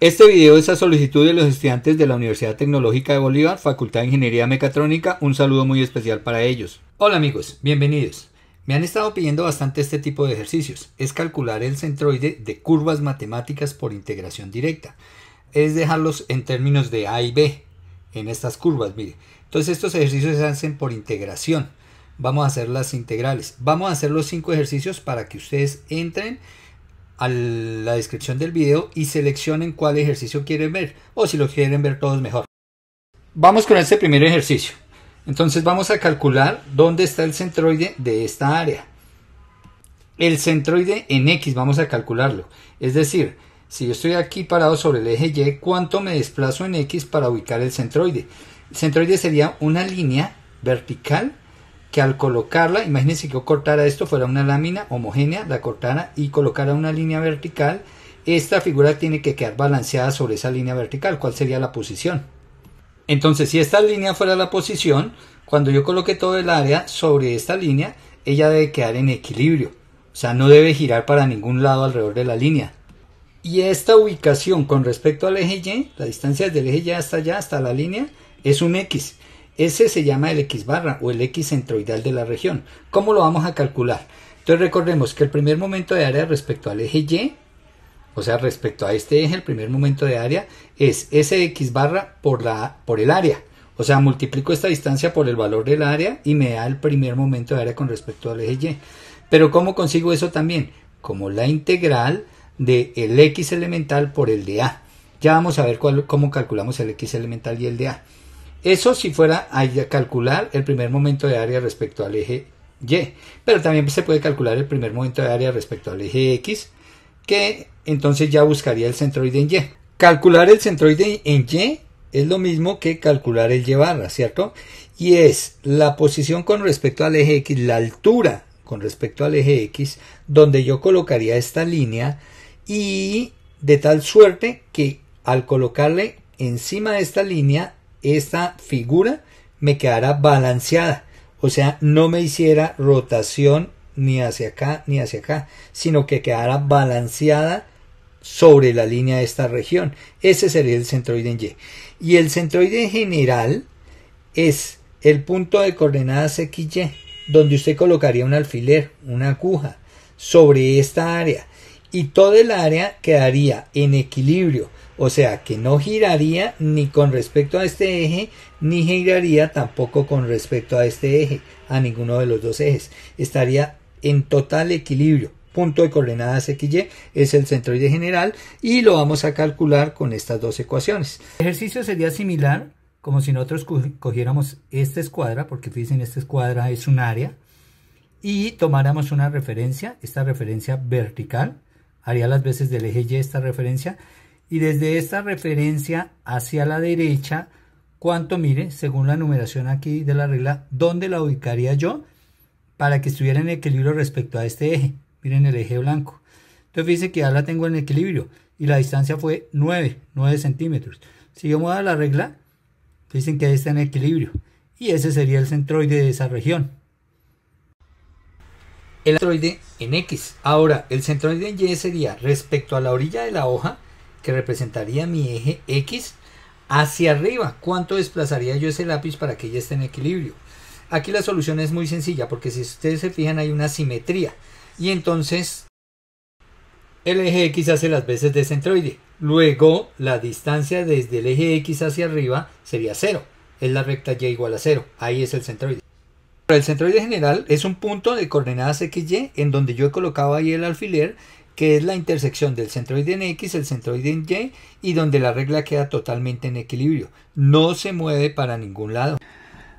Este video es a solicitud de los estudiantes de la Universidad Tecnológica de Bolívar, Facultad de Ingeniería Mecatrónica. Un saludo muy especial para ellos. Hola amigos, bienvenidos. Me han estado pidiendo bastante este tipo de ejercicios. Es calcular el centroide de curvas matemáticas por integración directa. Es dejarlos en términos de A y B en estas curvas, mire. Entonces estos ejercicios se hacen por integración. Vamos a hacer las integrales. Vamos a hacer los cinco ejercicios para que ustedes entren a la descripción del video y seleccionen cuál ejercicio quieren ver o si lo quieren ver todos mejor. Vamos con este primer ejercicio. Entonces vamos a calcular dónde está el centroide de esta área. El centroide en X vamos a calcularlo. Es decir, si yo estoy aquí parado sobre el eje Y, ¿cuánto me desplazo en X para ubicar el centroide? El centroide sería una línea vertical que al colocarla, imagínense que yo cortara esto, fuera una lámina homogénea, la cortara y colocara una línea vertical, esta figura tiene que quedar balanceada sobre esa línea vertical, ¿cuál sería la posición? Entonces, si esta línea fuera la posición, cuando yo coloque todo el área sobre esta línea, ella debe quedar en equilibrio, o sea, no debe girar para ningún lado alrededor de la línea. Y esta ubicación con respecto al eje Y, la distancia del eje Y hasta allá, hasta la línea, es un X. Ese se llama el X barra o el X centroidal de la región. ¿Cómo lo vamos a calcular? Entonces recordemos que el primer momento de área respecto al eje Y, o sea, respecto a este eje, el primer momento de área es ese X barra por, la, por el área. O sea, multiplico esta distancia por el valor del área y me da el primer momento de área con respecto al eje Y. Pero ¿cómo consigo eso también? Como la integral del el X elemental por el de A. Ya vamos a ver cómo calculamos el X elemental y el de A. Eso si fuera a calcular el primer momento de área respecto al eje Y. Pero también se puede calcular el primer momento de área respecto al eje X, que entonces ya buscaría el centroide en Y. Calcular el centroide en Y es lo mismo que calcular el Y barra, ¿cierto? Y es la posición con respecto al eje X, la altura con respecto al eje X, donde yo colocaría esta línea y de tal suerte que al colocarle encima de esta línea esta figura me quedara balanceada, o sea, no me hiciera rotación ni hacia acá ni hacia acá, sino que quedara balanceada sobre la línea de esta región. Ese sería el centroide en Y. Y el centroide en general es el punto de coordenadas XY, donde usted colocaría un alfiler, una aguja, sobre esta área. Y toda el área quedaría en equilibrio o sea que no giraría ni con respecto a este eje, ni giraría tampoco con respecto a este eje, a ninguno de los dos ejes. Estaría en total equilibrio. Punto de coordenadas XY es el centroide general y lo vamos a calcular con estas dos ecuaciones. El ejercicio sería similar como si nosotros cogiéramos esta escuadra, porque fíjense, esta escuadra es un área, y tomáramos una referencia, esta referencia vertical, haría las veces del eje Y esta referencia, y desde esta referencia hacia la derecha, ¿cuánto mire? Según la numeración aquí de la regla, ¿dónde la ubicaría yo? Para que estuviera en equilibrio respecto a este eje. Miren el eje blanco. Entonces fíjense que ya la tengo en equilibrio y la distancia fue 9, 9 centímetros. Si yo muevo la regla, dicen que ahí está en equilibrio y ese sería el centroide de esa región. El centroide en X. Ahora, el centroide en Y sería respecto a la orilla de la hoja que representaría mi eje X hacia arriba. ¿Cuánto desplazaría yo ese lápiz para que ya esté en equilibrio? Aquí la solución es muy sencilla, porque si ustedes se fijan hay una simetría. Y entonces el eje X hace las veces de centroide. Luego la distancia desde el eje X hacia arriba sería cero Es la recta Y igual a cero Ahí es el centroide. el centroide general es un punto de coordenadas XY en donde yo he colocado ahí el alfiler que es la intersección del centroide en X, el centroide en Y, y donde la regla queda totalmente en equilibrio. No se mueve para ningún lado.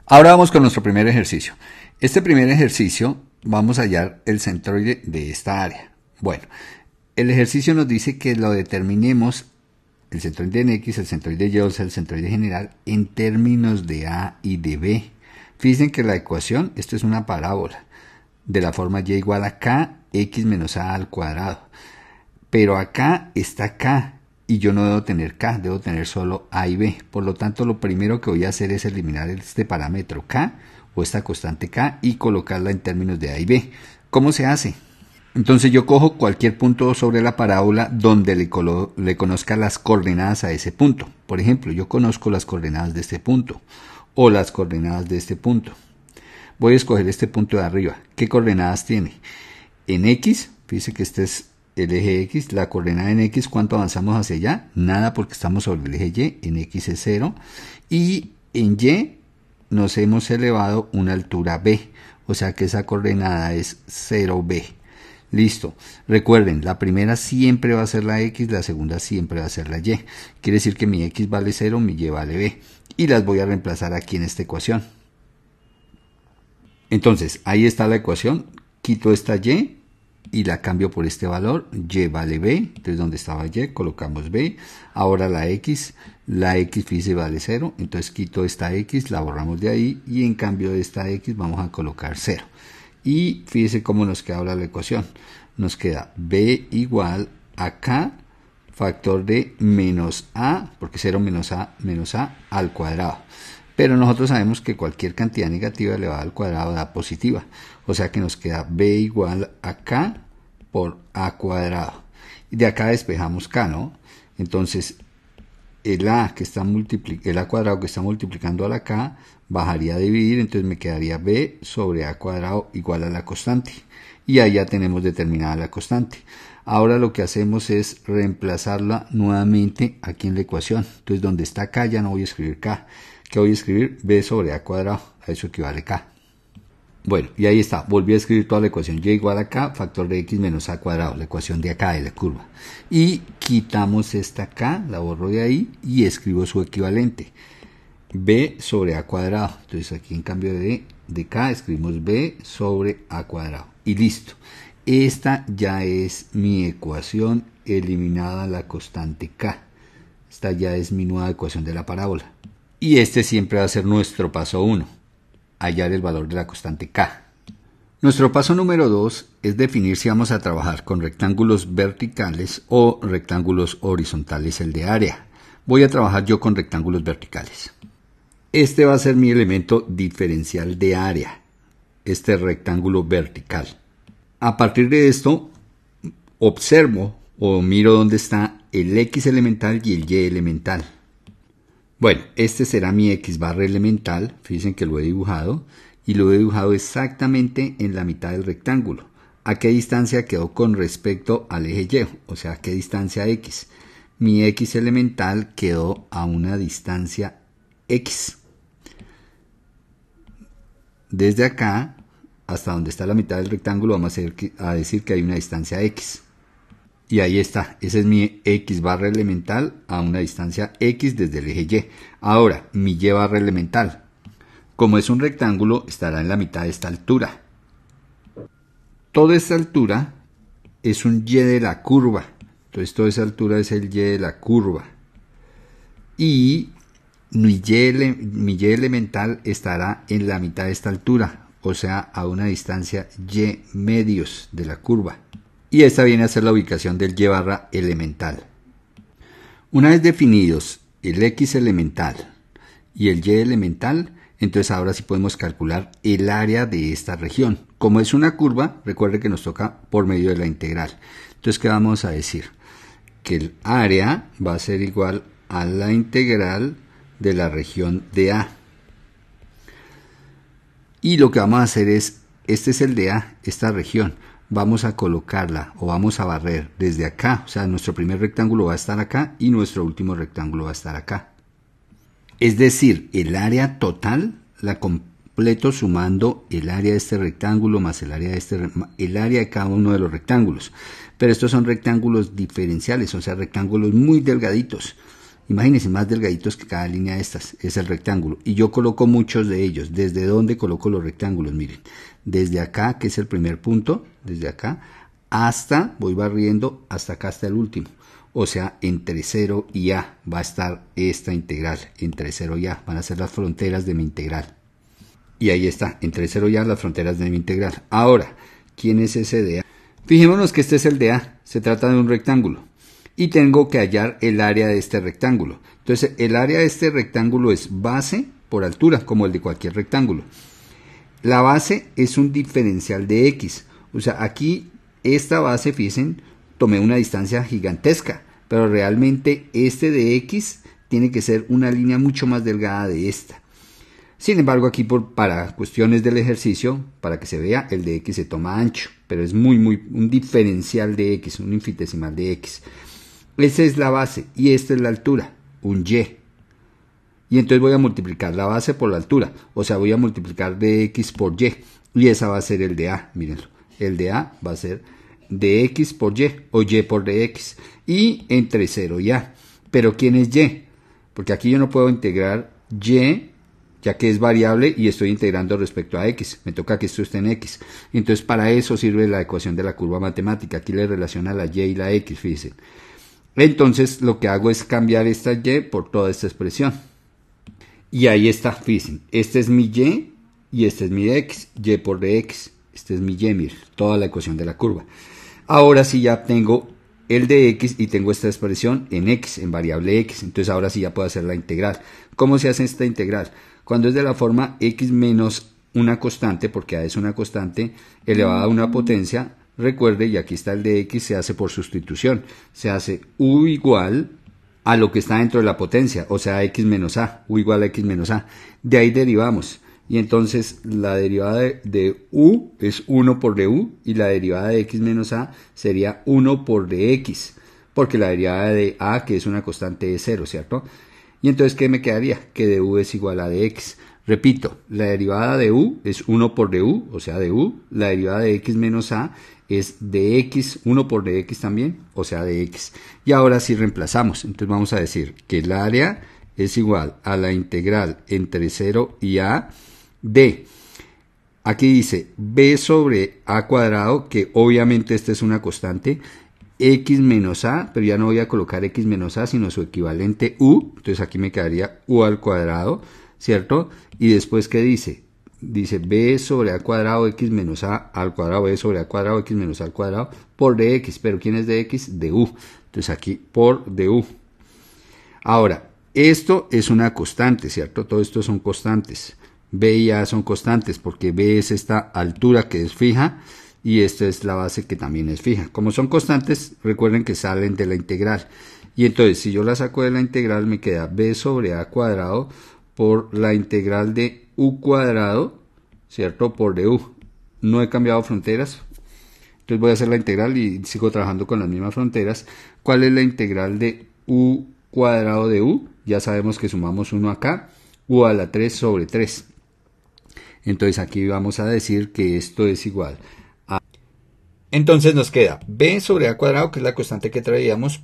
Ahora vamos con nuestro primer ejercicio. Este primer ejercicio vamos a hallar el centroide de esta área. Bueno, el ejercicio nos dice que lo determinemos el centroide en X, el centroide Y, o sea, el centroide general, en términos de A y de B. Fíjense que la ecuación, esto es una parábola de la forma y igual a k x menos a al cuadrado. Pero acá está k y yo no debo tener k, debo tener solo a y b. Por lo tanto, lo primero que voy a hacer es eliminar este parámetro k o esta constante k y colocarla en términos de a y b. ¿Cómo se hace? Entonces yo cojo cualquier punto sobre la parábola donde le, conozca las coordenadas a ese punto. Por ejemplo, yo conozco las coordenadas de este punto o las coordenadas de este punto voy a escoger este punto de arriba. ¿Qué coordenadas tiene? En X, fíjese que este es el eje X, la coordenada en X, ¿cuánto avanzamos hacia allá? Nada porque estamos sobre el eje Y, en X es 0. Y en Y nos hemos elevado una altura B, o sea que esa coordenada es 0B. Listo. Recuerden, la primera siempre va a ser la X, la segunda siempre va a ser la Y. Quiere decir que mi X vale 0, mi Y vale B. Y las voy a reemplazar aquí en esta ecuación. Entonces, ahí está la ecuación. Quito esta y y la cambio por este valor. y vale b. Entonces, donde estaba y, colocamos b. Ahora la x. La x fíjese vale 0. Entonces, quito esta x, la borramos de ahí. Y en cambio de esta x vamos a colocar 0. Y fíjese cómo nos queda ahora la ecuación. Nos queda b igual a k factor de menos a, porque 0 menos a menos a al cuadrado. Pero nosotros sabemos que cualquier cantidad negativa elevada al cuadrado da positiva. O sea que nos queda b igual a k por a cuadrado. Y de acá despejamos k, ¿no? Entonces, el a, que está el a cuadrado que está multiplicando a la k bajaría a dividir, entonces me quedaría b sobre a cuadrado igual a la constante. Y ahí ya tenemos determinada la constante. Ahora lo que hacemos es reemplazarla nuevamente aquí en la ecuación. Entonces donde está k ya no voy a escribir k, que voy a escribir b sobre a cuadrado, a eso equivale k. Bueno, y ahí está, volví a escribir toda la ecuación y igual a k, factor de x menos a cuadrado, la ecuación de acá de la curva. Y quitamos esta k, la borro de ahí y escribo su equivalente, b sobre a cuadrado. Entonces aquí en cambio de, de k escribimos b sobre a cuadrado. Y listo, esta ya es mi ecuación eliminada la constante k. Esta ya es mi nueva ecuación de la parábola. Y este siempre va a ser nuestro paso 1, hallar el valor de la constante k. Nuestro paso número 2 es definir si vamos a trabajar con rectángulos verticales o rectángulos horizontales el de área. Voy a trabajar yo con rectángulos verticales. Este va a ser mi elemento diferencial de área, este rectángulo vertical. A partir de esto, observo o miro dónde está el x elemental y el y elemental. Bueno, este será mi X barra elemental, fíjense que lo he dibujado, y lo he dibujado exactamente en la mitad del rectángulo. ¿A qué distancia quedó con respecto al eje Y? O sea, ¿a qué distancia X? Mi X elemental quedó a una distancia X. Desde acá hasta donde está la mitad del rectángulo vamos a decir que hay una distancia X. Y ahí está, ese es mi X barra elemental a una distancia X desde el eje Y. Ahora, mi Y barra elemental. Como es un rectángulo, estará en la mitad de esta altura. Toda esta altura es un Y de la curva. Entonces toda esa altura es el Y de la curva. Y mi y, mi y elemental estará en la mitad de esta altura, o sea, a una distancia Y medios de la curva y esta viene a ser la ubicación del y barra elemental. Una vez definidos el x elemental y el y elemental, entonces ahora sí podemos calcular el área de esta región. Como es una curva, recuerde que nos toca por medio de la integral. Entonces, ¿qué vamos a decir? Que el área va a ser igual a la integral de la región de A. Y lo que vamos a hacer es, este es el de A, esta región vamos a colocarla o vamos a barrer desde acá, o sea, nuestro primer rectángulo va a estar acá y nuestro último rectángulo va a estar acá. Es decir, el área total la completo sumando el área de este rectángulo más el área de este el área de cada uno de los rectángulos. Pero estos son rectángulos diferenciales, o sea, rectángulos muy delgaditos. Imagínense, más delgaditos que cada línea de estas, es el rectángulo. Y yo coloco muchos de ellos. ¿Desde dónde coloco los rectángulos? Miren, desde acá, que es el primer punto, desde acá, hasta, voy barriendo hasta acá, hasta el último. O sea, entre 0 y A va a estar esta integral, entre 0 y A, van a ser las fronteras de mi integral. Y ahí está, entre 0 y A las fronteras de mi integral. Ahora, ¿quién es ese de A? Fijémonos que este es el de A, se trata de un rectángulo. Y tengo que hallar el área de este rectángulo. Entonces, el área de este rectángulo es base por altura, como el de cualquier rectángulo. La base es un diferencial de x. O sea, aquí esta base, fíjense, tomé una distancia gigantesca, pero realmente este de x tiene que ser una línea mucho más delgada de esta. Sin embargo, aquí por, para cuestiones del ejercicio, para que se vea, el de x se toma ancho, pero es muy, muy, un diferencial de x, un infinitesimal de x. Esa es la base y esta es la altura, un y y entonces voy a multiplicar la base por la altura, o sea, voy a multiplicar de x por y, y esa va a ser el de a, mírenlo, el de a va a ser de x por y, o y por x, y entre 0 y a, pero ¿quién es y? Porque aquí yo no puedo integrar y, ya que es variable y estoy integrando respecto a x, me toca que esto esté en x, entonces para eso sirve la ecuación de la curva matemática, aquí le relaciona la y y la x, fíjense. Entonces lo que hago es cambiar esta y por toda esta expresión y ahí está, fíjense, este es mi y y este es mi x, y por dx, este es mi y, miren, toda la ecuación de la curva. Ahora sí ya tengo el de x y tengo esta expresión en x, en variable x, entonces ahora sí ya puedo hacer la integral. ¿Cómo se hace esta integral? Cuando es de la forma x menos una constante, porque a es una constante elevada a una potencia, recuerde, y aquí está el de x, se hace por sustitución, se hace u igual a lo que está dentro de la potencia, o sea, x menos a, u igual a x menos a. De ahí derivamos. Y entonces la derivada de, u es 1 por de u, y la derivada de x menos a sería 1 por de x, porque la derivada de a, que es una constante, es 0, ¿cierto? Y entonces, ¿qué me quedaría? Que u es igual a de x, Repito, la derivada de u es 1 por de u, o sea, de u. La derivada de x menos a es dx, 1 por dx también, o sea dx. Y ahora sí reemplazamos, entonces vamos a decir que el área es igual a la integral entre 0 y a de, aquí dice b sobre a cuadrado, que obviamente esta es una constante, x menos a, pero ya no voy a colocar x menos a, sino su equivalente u, entonces aquí me quedaría u al cuadrado, ¿cierto? Y después, ¿qué dice? dice b sobre a cuadrado x menos a al cuadrado b sobre a cuadrado x menos a al cuadrado por dx. Pero ¿quién es dx? u. Entonces aquí por u. Ahora, esto es una constante, ¿cierto? Todo esto son constantes. b y a son constantes porque b es esta altura que es fija y esta es la base que también es fija. Como son constantes, recuerden que salen de la integral. Y entonces, si yo la saco de la integral, me queda b sobre a cuadrado por la integral de u cuadrado, ¿cierto? Por e u, No he cambiado fronteras. Entonces voy a hacer la integral y sigo trabajando con las mismas fronteras. ¿Cuál es la integral de u cuadrado de u? Ya sabemos que sumamos 1 acá. u a la 3 sobre 3. Entonces aquí vamos a decir que esto es igual a... Entonces nos queda b sobre a cuadrado, que es la constante que traíamos,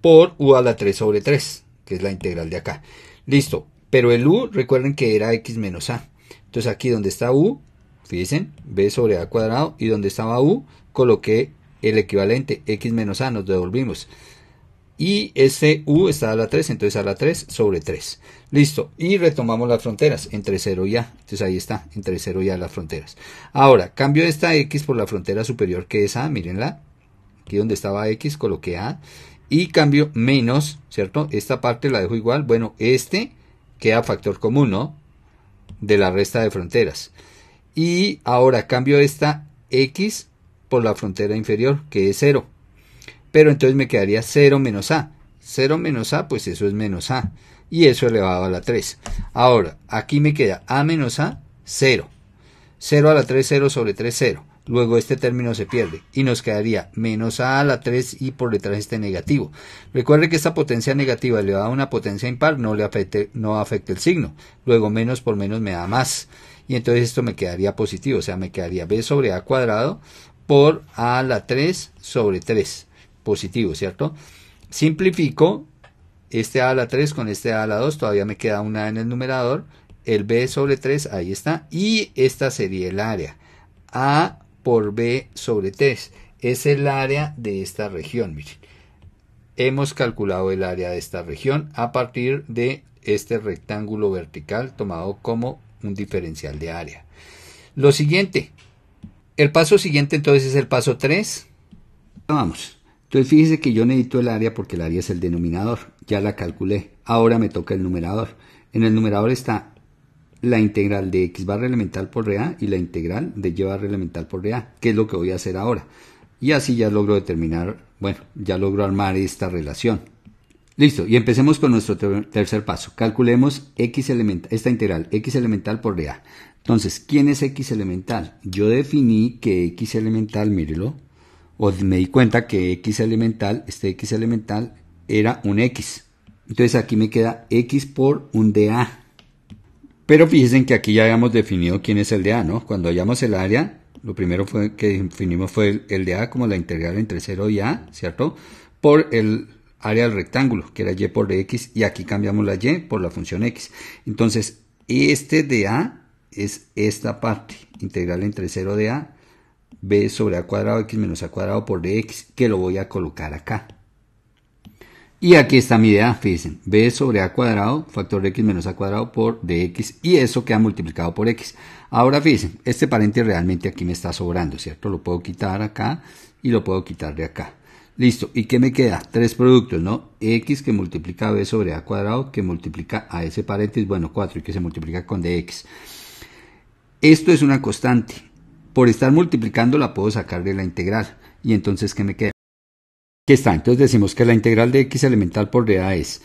por u a la 3 sobre 3, que es la integral de acá. Listo, pero el U, recuerden que era X menos A. Entonces aquí donde está U, fíjense, B sobre A cuadrado. Y donde estaba U, coloqué el equivalente X menos A, nos devolvimos. Y este U está a la 3, entonces a la 3 sobre 3. Listo. Y retomamos las fronteras entre 0 y A. Entonces ahí está, entre 0 y A las fronteras. Ahora, cambio esta X por la frontera superior que es A, mírenla. Aquí donde estaba X coloqué A. Y cambio menos, ¿cierto? Esta parte la dejo igual. Bueno, este queda factor común, ¿no? De la resta de fronteras. Y ahora cambio esta x por la frontera inferior, que es 0. Pero entonces me quedaría 0 menos a. 0 menos a, pues eso es menos a. Y eso elevado a la 3. Ahora, aquí me queda a menos a, 0. 0 a la 3, 0 sobre 3, 0. Luego este término se pierde y nos quedaría menos a a la 3 y por detrás este negativo. Recuerde que esta potencia negativa le da una potencia impar no le no afecta el signo. Luego menos por menos me da más. Y entonces esto me quedaría positivo, o sea, me quedaría b sobre a cuadrado por a la 3 sobre 3. Positivo, ¿cierto? Simplifico este a a la 3 con este a a la 2, todavía me queda una en el numerador. El b sobre 3, ahí está. Y esta sería el área. A por B sobre 3. E es el área de esta región. Miren. Hemos calculado el área de esta región a partir de este rectángulo vertical tomado como un diferencial de área. Lo siguiente, el paso siguiente entonces es el paso 3. Vamos. Entonces fíjese que yo necesito el área porque el área es el denominador. Ya la calculé. Ahora me toca el numerador. En el numerador está la integral de x barra elemental por rea y la integral de y barra elemental por rea, que es lo que voy a hacer ahora. Y así ya logro determinar, bueno, ya logro armar esta relación. Listo, y empecemos con nuestro tercer paso. Calculemos x elemental esta integral x elemental por rea. Entonces, ¿quién es x elemental? Yo definí que x elemental, mírelo, o me di cuenta que x elemental, este x elemental, era un x. Entonces aquí me queda x por un DA. Pero fíjense que aquí ya habíamos definido quién es el de A, ¿no? Cuando hallamos el área, lo primero fue que definimos fue el, de A como la integral entre 0 y A, ¿cierto? Por el área del rectángulo, que era Y por X, y aquí cambiamos la Y por la función X. Entonces, este de A es esta parte, integral entre 0 de A, B sobre A cuadrado, X menos A cuadrado por DX, que lo voy a colocar acá. Y aquí está mi idea, fíjense, b sobre a cuadrado, factor de x menos a cuadrado por dx, y eso queda multiplicado por x. Ahora fíjense, este paréntesis realmente aquí me está sobrando, ¿cierto? Lo puedo quitar acá y lo puedo quitar de acá. Listo, ¿y qué me queda? Tres productos, ¿no? X que multiplica B sobre A cuadrado, que multiplica a ese paréntesis, bueno, 4, y que se multiplica con DX. Esto es una constante. Por estar multiplicando la puedo sacar de la integral. Y entonces, ¿qué me queda? ¿Qué está. Entonces decimos que la integral de x elemental por A es.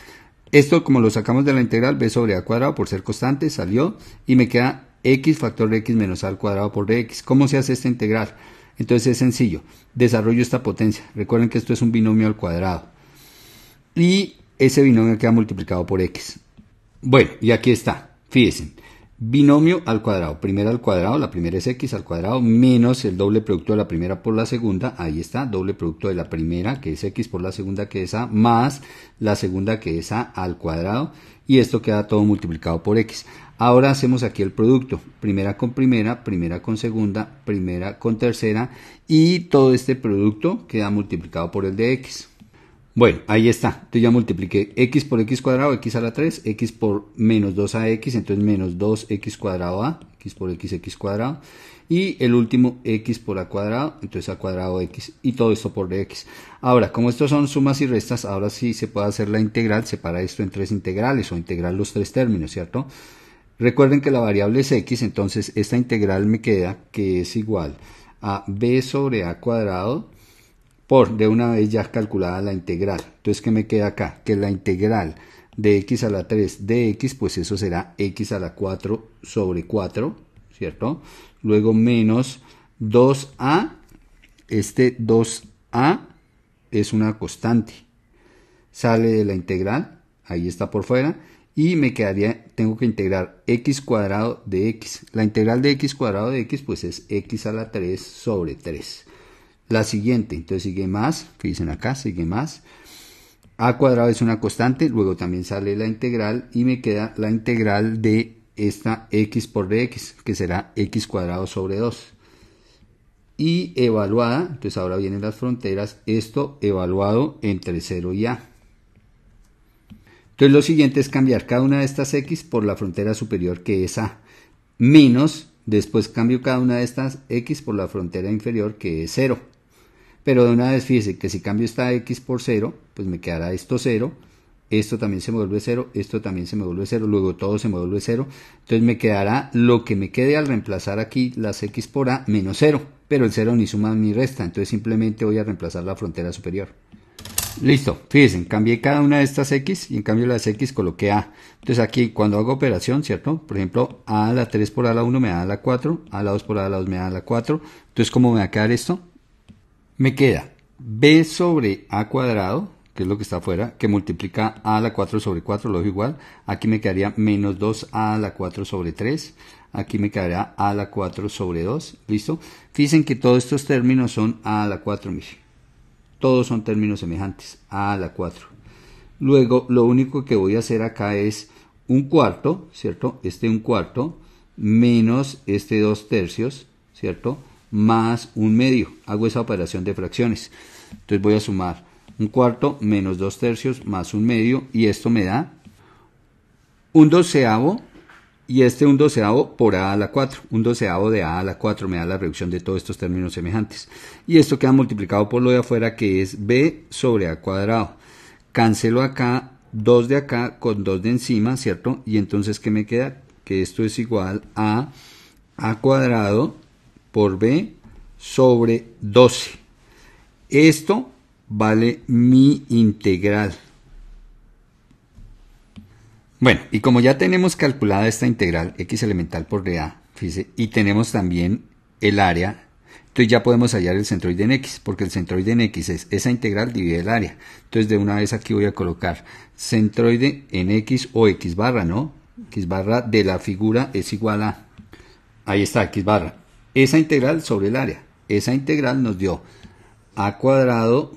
Esto como lo sacamos de la integral b sobre a cuadrado por ser constante salió y me queda x factor de x menos a al cuadrado por dx. ¿Cómo se hace esta integral? Entonces es sencillo, desarrollo esta potencia. Recuerden que esto es un binomio al cuadrado. Y ese binomio queda multiplicado por x. Bueno, y aquí está, fíjense binomio al cuadrado. Primera al cuadrado, la primera es x al cuadrado menos el doble producto de la primera por la segunda. Ahí está, doble producto de la primera que es x por la segunda que es a más la segunda que es a al cuadrado. Y esto queda todo multiplicado por x. Ahora hacemos aquí el producto. Primera con primera, primera con segunda, primera con tercera. Y todo este producto queda multiplicado por el de x. Bueno, ahí está. Entonces ya multipliqué x por x cuadrado, x a la 3, x por menos 2ax, entonces menos 2x cuadrado a, x por x, x cuadrado. Y el último x por a cuadrado, entonces a cuadrado x. Y todo esto por dx. Ahora, como estos son sumas y restas, ahora sí se puede hacer la integral, separa esto en tres integrales o integrar los tres términos, ¿cierto? Recuerden que la variable es x, entonces esta integral me queda que es igual a b sobre a cuadrado por de una vez ya calculada la integral. Entonces, ¿qué me queda acá? Que la integral de x a la 3 de x, pues eso será x a la 4 sobre 4, ¿cierto? Luego menos 2a, este 2a es una constante, sale de la integral, ahí está por fuera, y me quedaría, tengo que integrar x cuadrado de x. La integral de x cuadrado de x, pues es x a la 3 sobre 3 la siguiente. Entonces sigue más, que dicen acá, sigue más. A cuadrado es una constante, luego también sale la integral y me queda la integral de esta x por dx, que será x cuadrado sobre 2. Y evaluada, entonces ahora vienen las fronteras, esto evaluado entre 0 y a. Entonces lo siguiente es cambiar cada una de estas x por la frontera superior que es a, menos, después cambio cada una de estas x por la frontera inferior que es 0. Pero de una vez fíjese que si cambio esta x por 0, pues me quedará esto 0. Esto también se me vuelve 0, esto también se me vuelve 0, luego todo se me vuelve 0. Entonces me quedará lo que me quede al reemplazar aquí las x por a menos 0. Pero el 0 ni suma ni resta, entonces simplemente voy a reemplazar la frontera superior. Listo, fíjense, cambié cada una de estas x y en cambio las x coloqué a. Entonces aquí cuando hago operación, ¿cierto? Por ejemplo, a a la 3 por a la 1 me da a la 4, a la 2 por a la 2 me da a la 4. Entonces, ¿cómo me va a quedar esto? Me queda b sobre a cuadrado, que es lo que está afuera, que multiplica a a la 4 sobre 4, lo dejo igual. Aquí me quedaría menos 2a a la 4 sobre 3. Aquí me quedaría a la 4 sobre 2. ¿Listo? Fíjense que todos estos términos son a a la 4, miren. Todos son términos semejantes, a a la 4. Luego, lo único que voy a hacer acá es un cuarto, ¿cierto? Este un cuarto menos este 2 tercios, ¿cierto? más un medio. Hago esa operación de fracciones. Entonces voy a sumar un cuarto menos dos tercios más un medio y esto me da un doceavo y este un doceavo por a a la 4, un doceavo de a a la 4 me da la reducción de todos estos términos semejantes. Y esto queda multiplicado por lo de afuera que es b sobre a cuadrado. Cancelo acá 2 de acá con 2 de encima, ¿cierto? Y entonces ¿qué me queda? Que esto es igual a a cuadrado por B sobre 12. Esto vale mi integral. Bueno, y como ya tenemos calculada esta integral x elemental por dA, fíjese, y tenemos también el área, entonces ya podemos hallar el centroide en x, porque el centroide en x es esa integral divide el área. Entonces de una vez aquí voy a colocar centroide en x o x barra, ¿no? x barra de la figura es igual a... Ahí está, x barra esa integral sobre el área. Esa integral nos dio a cuadrado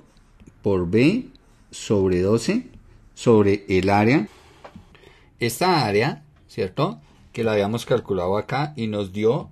por b sobre 12 sobre el área. Esta área, ¿cierto? Que la habíamos calculado acá y nos dio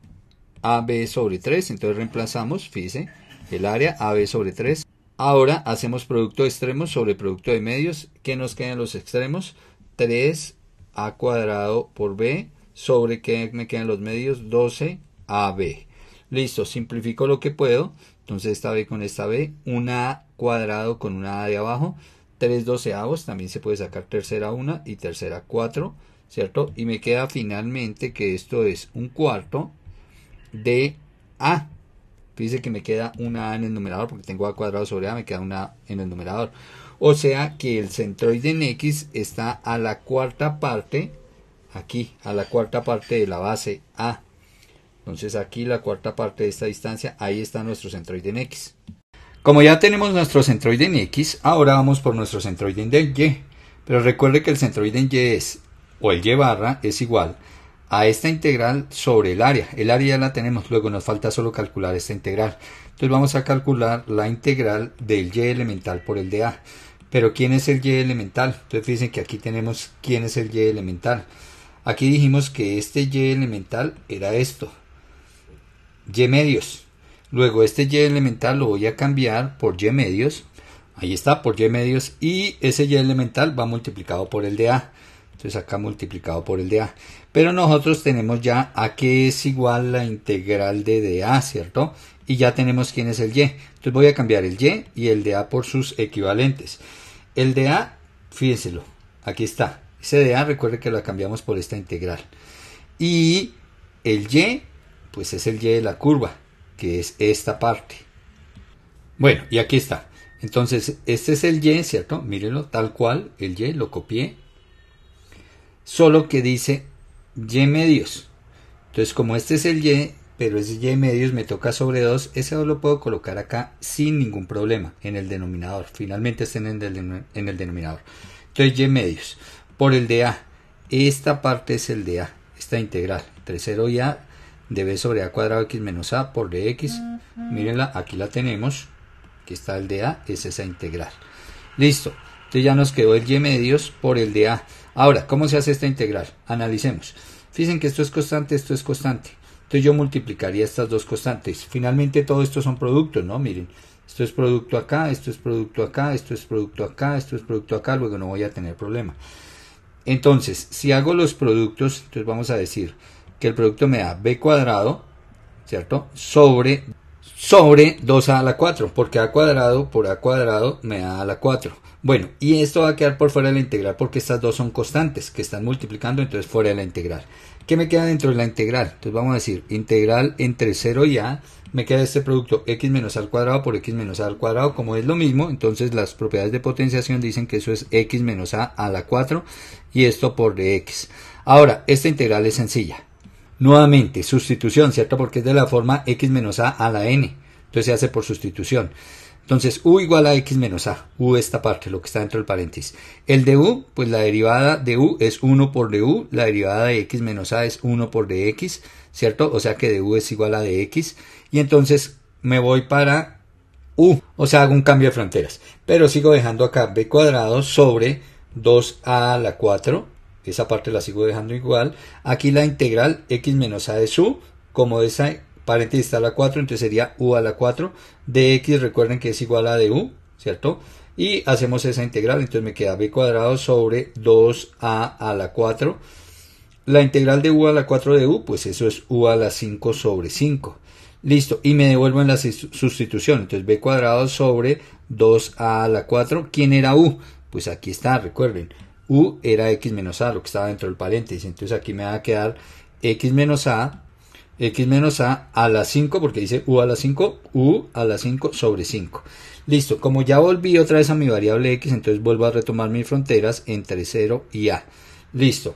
AB sobre 3. Entonces reemplazamos, fíjense, el área AB sobre 3. Ahora hacemos producto de extremos sobre producto de medios. ¿Qué nos quedan los extremos? 3A cuadrado por B sobre qué me quedan los medios 12AB. Listo, simplifico lo que puedo. Entonces esta B con esta B, una A cuadrado con una A de abajo, 3 doceavos, también se puede sacar tercera 1 y tercera 4, ¿cierto? Y me queda finalmente que esto es un cuarto de A. Fíjense que me queda una A en el numerador, porque tengo A cuadrado sobre A, me queda una A en el numerador. O sea que el centroide en X está a la cuarta parte, aquí, a la cuarta parte de la base A. Entonces aquí la cuarta parte de esta distancia, ahí está nuestro centroide en X. Como ya tenemos nuestro centroide en X, ahora vamos por nuestro centroide en Y. Pero recuerde que el centroide en Y es, o el Y barra, es igual a esta integral sobre el área. El área ya la tenemos, luego nos falta solo calcular esta integral. Entonces vamos a calcular la integral del Y elemental por el de A. Pero ¿quién es el Y elemental? Entonces fíjense que aquí tenemos quién es el Y elemental. Aquí dijimos que este Y elemental era esto y medios. Luego este y elemental lo voy a cambiar por y medios. Ahí está, por y medios. Y ese y elemental va multiplicado por el de a. Entonces acá multiplicado por el de a. Pero nosotros tenemos ya a que es igual la integral de de A, ¿cierto? Y ya tenemos quién es el y. Entonces voy a cambiar el y y el de a por sus equivalentes. El de a, fíjenselo, aquí está. Ese de a, recuerde que lo cambiamos por esta integral. Y el y pues es el Y de la curva, que es esta parte. Bueno, y aquí está. Entonces, este es el Y, ¿cierto? Mírenlo tal cual, el Y, lo copié. Solo que dice Y medios. Entonces, como este es el Y, pero es Y medios, me toca sobre 2, ese 2 lo puedo colocar acá sin ningún problema en el denominador. Finalmente está en el, en el denominador. Entonces, Y medios por el de A. Esta parte es el de A, esta integral. entre 0 y A de b sobre a cuadrado x menos a por dx. Mírenla, aquí la tenemos. Aquí está el de a, es esa integral. Listo. Entonces ya nos quedó el y medios por el de a. Ahora, ¿cómo se hace esta integral? Analicemos. Fíjense que esto es constante, esto es constante. Entonces yo multiplicaría estas dos constantes. Finalmente todo esto son productos, ¿no? Miren, esto es producto acá, esto es producto acá, esto es producto acá, esto es producto acá, luego no voy a tener problema. Entonces, si hago los productos, entonces vamos a decir que el producto me da b cuadrado, ¿cierto? Sobre, sobre 2 a la 4, porque a cuadrado por a cuadrado me da a la 4. Bueno, y esto va a quedar por fuera de la integral porque estas dos son constantes que están multiplicando, entonces fuera de la integral. ¿Qué me queda dentro de la integral? Entonces vamos a decir integral entre 0 y a, me queda este producto x menos a al cuadrado por x menos a al cuadrado, como es lo mismo, entonces las propiedades de potenciación dicen que eso es x menos a a la 4 y esto por dx. Ahora, esta integral es sencilla, Nuevamente, sustitución, ¿cierto? Porque es de la forma x menos a a la n. Entonces se hace por sustitución. Entonces, u igual a x menos a, u esta parte, lo que está dentro del paréntesis. El de u, pues la derivada de u es 1 por de u, la derivada de x menos a es 1 por de x, ¿cierto? O sea que de u es igual a de x. Y entonces me voy para u, o sea, hago un cambio de fronteras. Pero sigo dejando acá b cuadrado sobre 2a a la 4 esa parte la sigo dejando igual. Aquí la integral x menos a de su, como esa paréntesis está a la 4, entonces sería u a la 4 de x, recuerden que es igual a de u, ¿cierto? Y hacemos esa integral, entonces me queda b cuadrado sobre 2a a la 4. La integral de u a la 4 de u, pues eso es u a la 5 sobre 5. Listo, y me devuelvo en la sustitución, entonces b cuadrado sobre 2a a la 4, ¿quién era u? Pues aquí está, recuerden, U era x menos a, lo que estaba dentro del paréntesis. Entonces aquí me va a quedar x menos a, x menos a a la 5, porque dice u a la 5, u a la 5 sobre 5. Listo, como ya volví otra vez a mi variable x, entonces vuelvo a retomar mis fronteras entre 0 y a. Listo.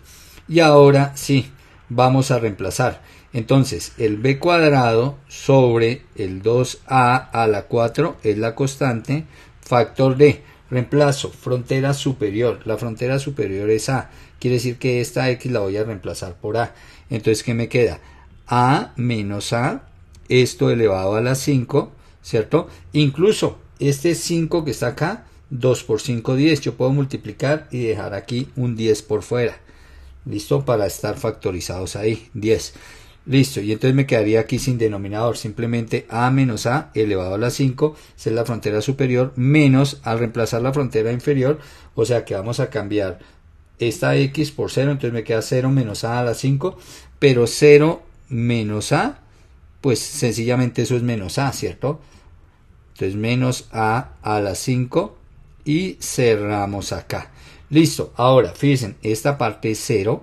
Y ahora sí, vamos a reemplazar. Entonces, el b cuadrado sobre el 2a a la 4 es la constante factor D. Reemplazo, frontera superior. La frontera superior es A. Quiere decir que esta X la voy a reemplazar por A. Entonces, ¿qué me queda? A menos A, esto elevado a la 5, ¿cierto? Incluso este 5 que está acá, 2 por 5, 10. Yo puedo multiplicar y dejar aquí un 10 por fuera. ¿Listo? Para estar factorizados ahí, 10. Listo, y entonces me quedaría aquí sin denominador, simplemente a menos a elevado a la 5, esa es la frontera superior, menos al reemplazar la frontera inferior, o sea que vamos a cambiar esta x por 0, entonces me queda 0 menos a a la 5, pero 0 menos a, pues sencillamente eso es menos a, ¿cierto? Entonces menos a a la 5 y cerramos acá. Listo, ahora fíjense, esta parte es 0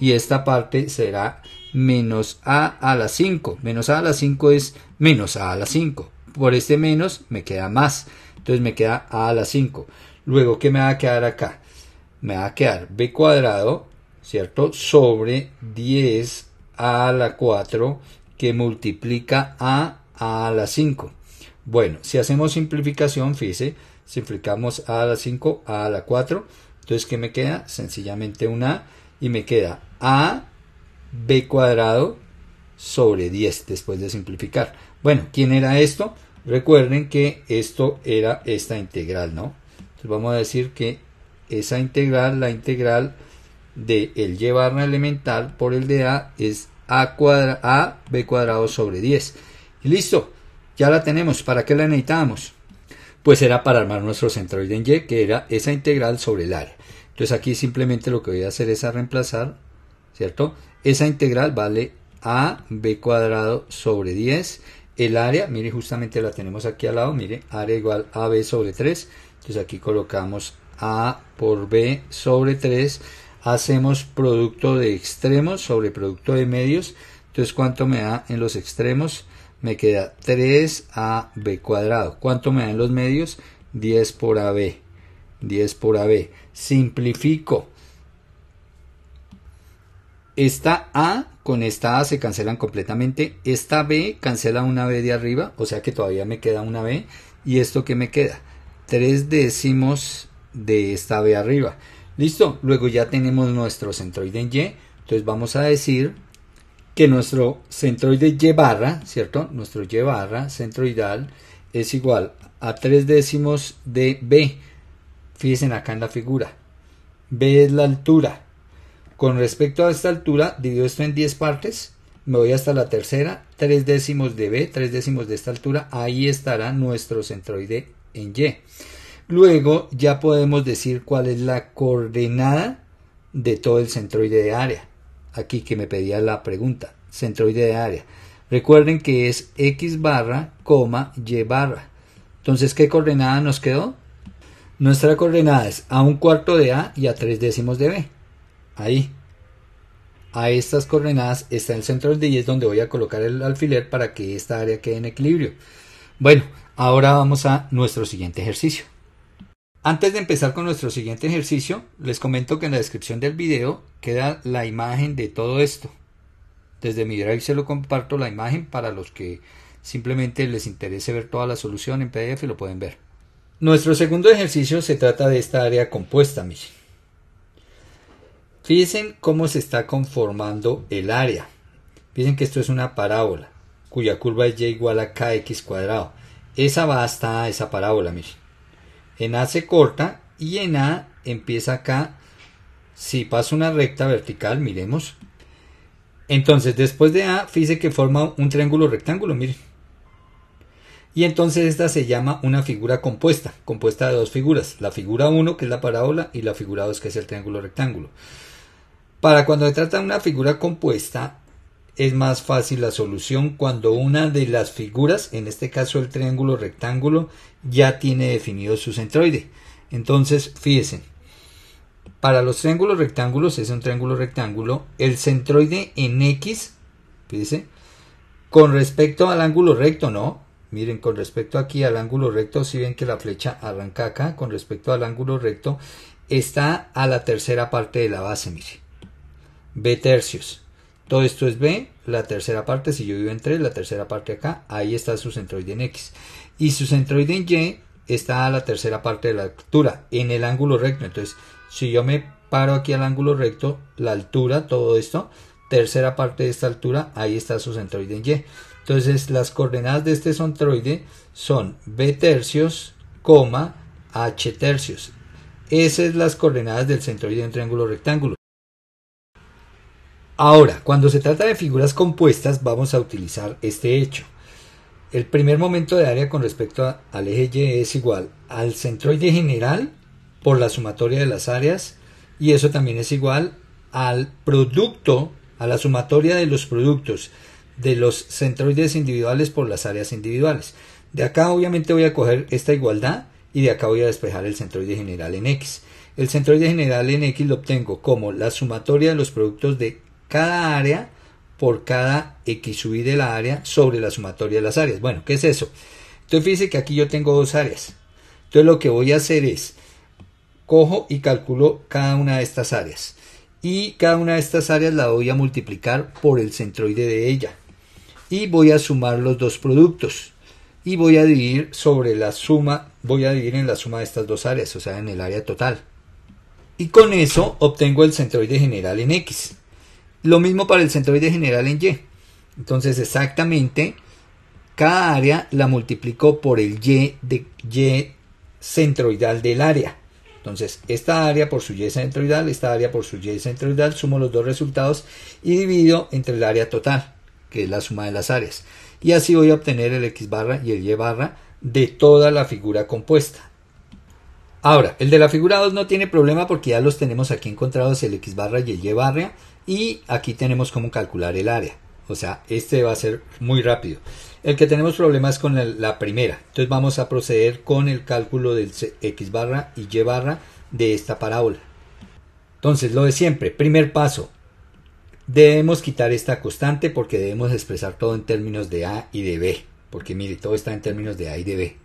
y esta parte será menos a a la 5. Menos a a la 5 es menos a a la 5. Por este menos me queda más. Entonces me queda a a la 5. Luego, ¿qué me va a quedar acá? Me va a quedar b cuadrado, ¿cierto? Sobre 10 a, la 4 que multiplica a a la 5. Bueno, si hacemos simplificación, fíjese, simplificamos a la 5, a la 4. Entonces, ¿qué me queda? Sencillamente una y me queda a b cuadrado sobre 10 después de simplificar. Bueno, ¿quién era esto? Recuerden que esto era esta integral, ¿no? Entonces vamos a decir que esa integral, la integral de el y barra elemental por el de a es a, a b cuadrado sobre 10. Y listo, ya la tenemos. ¿Para qué la necesitábamos? Pues era para armar nuestro centroide en y, que era esa integral sobre el área. Entonces aquí simplemente lo que voy a hacer es a reemplazar ¿cierto? Esa integral vale a b cuadrado sobre 10. El área, mire, justamente la tenemos aquí al lado, mire, área igual a b sobre 3. Entonces aquí colocamos a por b sobre 3. Hacemos producto de extremos sobre producto de medios. Entonces, ¿cuánto me da en los extremos? Me queda 3ab cuadrado. ¿Cuánto me da en los medios? 10 por ab. 10 por ab. Simplifico. Esta A con esta A se cancelan completamente. Esta B cancela una B de arriba, o sea que todavía me queda una B. ¿Y esto que me queda? Tres décimos de esta B arriba. Listo, luego ya tenemos nuestro centroide en Y. Entonces vamos a decir que nuestro centroide Y barra, ¿cierto? Nuestro Y barra centroidal es igual a tres décimos de B. Fíjense acá en la figura. B es la altura con respecto a esta altura, divido esto en 10 partes, me voy hasta la tercera, 3 décimos de B, 3 décimos de esta altura, ahí estará nuestro centroide en Y. Luego ya podemos decir cuál es la coordenada de todo el centroide de área. Aquí que me pedía la pregunta, centroide de área. Recuerden que es x barra, coma, y barra. Entonces, ¿qué coordenada nos quedó? Nuestra coordenada es a un cuarto de a y a tres décimos de b. Ahí. A estas coordenadas está el centro de 10 e, donde voy a colocar el alfiler para que esta área quede en equilibrio. Bueno, ahora vamos a nuestro siguiente ejercicio. Antes de empezar con nuestro siguiente ejercicio, les comento que en la descripción del video queda la imagen de todo esto. Desde mi drive se lo comparto la imagen para los que simplemente les interese ver toda la solución en PDF lo pueden ver. Nuestro segundo ejercicio se trata de esta área compuesta, Michi Fíjense cómo se está conformando el área. Fíjense que esto es una parábola cuya curva es y igual a kx cuadrado. Esa va hasta esa parábola, miren. En A se corta y en A empieza acá. Si pasa una recta vertical, miremos. Entonces, después de A, fíjense que forma un triángulo rectángulo, miren. Y entonces esta se llama una figura compuesta, compuesta de dos figuras, la figura 1 que es la parábola y la figura 2 que es el triángulo rectángulo. Para cuando se trata de una figura compuesta, es más fácil la solución cuando una de las figuras, en este caso el triángulo rectángulo, ya tiene definido su centroide. Entonces, fíjense, para los triángulos rectángulos, es un triángulo rectángulo, el centroide en X, fíjense, con respecto al ángulo recto, ¿no? Miren, con respecto aquí al ángulo recto, si ven que la flecha arranca acá, con respecto al ángulo recto, está a la tercera parte de la base, miren. B tercios. Todo esto es B, la tercera parte, si yo vivo en 3, la tercera parte acá, ahí está su centroide en X. Y su centroide en Y está a la tercera parte de la altura, en el ángulo recto. Entonces, si yo me paro aquí al ángulo recto, la altura, todo esto, tercera parte de esta altura, ahí está su centroide en Y. Entonces, las coordenadas de este centroide son B tercios, H tercios. Esas son las coordenadas del centroide en triángulo rectángulo. Ahora, cuando se trata de figuras compuestas, vamos a utilizar este hecho. El primer momento de área con respecto al eje Y es igual al centroide general por la sumatoria de las áreas y eso también es igual al producto, a la sumatoria de los productos de los centroides individuales por las áreas individuales. De acá obviamente voy a coger esta igualdad y de acá voy a despejar el centroide general en X. El centroide general en X lo obtengo como la sumatoria de los productos de cada área por cada x sub y de la área sobre la sumatoria de las áreas. Bueno, ¿qué es eso? Entonces fíjense que aquí yo tengo dos áreas. Entonces lo que voy a hacer es, cojo y calculo cada una de estas áreas. Y cada una de estas áreas la voy a multiplicar por el centroide de ella. Y voy a sumar los dos productos. Y voy a dividir sobre la suma, voy a dividir en la suma de estas dos áreas, o sea, en el área total. Y con eso obtengo el centroide general en X. Lo mismo para el centroide general en Y. Entonces exactamente cada área la multiplicó por el Y de Y centroidal del área. Entonces, esta área por su y centroidal, esta área por su y centroidal, sumo los dos resultados y divido entre el área total, que es la suma de las áreas. Y así voy a obtener el x barra y el y barra de toda la figura compuesta. Ahora, el de la figura 2 no tiene problema porque ya los tenemos aquí encontrados, el x barra y el y barra. Y aquí tenemos cómo calcular el área. O sea, este va a ser muy rápido. El que tenemos problemas con la, primera. Entonces vamos a proceder con el cálculo del x barra y y barra de esta parábola. Entonces, lo de siempre. Primer paso. Debemos quitar esta constante porque debemos expresar todo en términos de a y de b. Porque mire, todo está en términos de a y de b.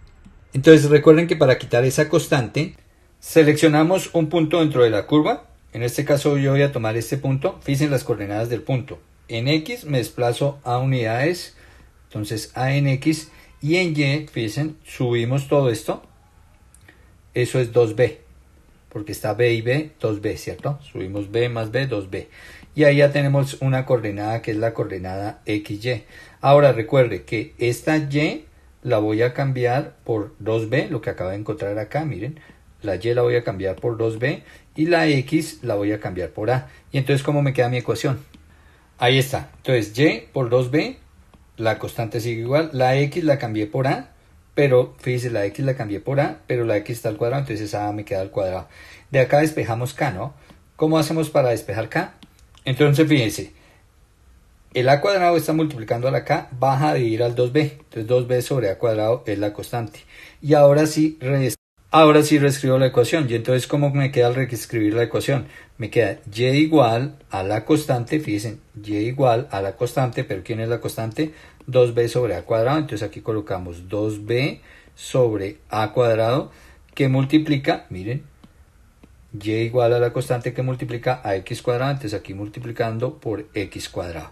Entonces recuerden que para quitar esa constante, seleccionamos un punto dentro de la curva en este caso yo voy a tomar este punto, fíjense las coordenadas del punto. En X me desplazo a unidades, entonces A en X y en Y, fíjense, subimos todo esto, eso es 2B, porque está B y B, 2B, ¿cierto? Subimos B más B, 2B. Y ahí ya tenemos una coordenada que es la coordenada XY. Ahora recuerde que esta Y la voy a cambiar por 2B, lo que acabo de encontrar acá, miren, la Y la voy a cambiar por 2B y la x la voy a cambiar por a. Y entonces, ¿cómo me queda mi ecuación? Ahí está. Entonces, y por 2b, la constante sigue igual. La x la cambié por a, pero fíjese, la x la cambié por a, pero la x está al cuadrado, entonces a me queda al cuadrado. De acá despejamos k, ¿no? ¿Cómo hacemos para despejar k? Entonces, fíjense, el a cuadrado está multiplicando a la k, baja de ir al 2b. Entonces, 2b sobre a cuadrado es la constante. Y ahora sí, Ahora sí reescribo la ecuación. Y entonces, ¿cómo me queda al reescribir la ecuación? Me queda y igual a la constante, fíjense, y igual a la constante, pero ¿quién es la constante? 2b sobre a cuadrado. Entonces aquí colocamos 2b sobre a cuadrado que multiplica, miren, y igual a la constante que multiplica a x cuadrado, entonces aquí multiplicando por x cuadrado.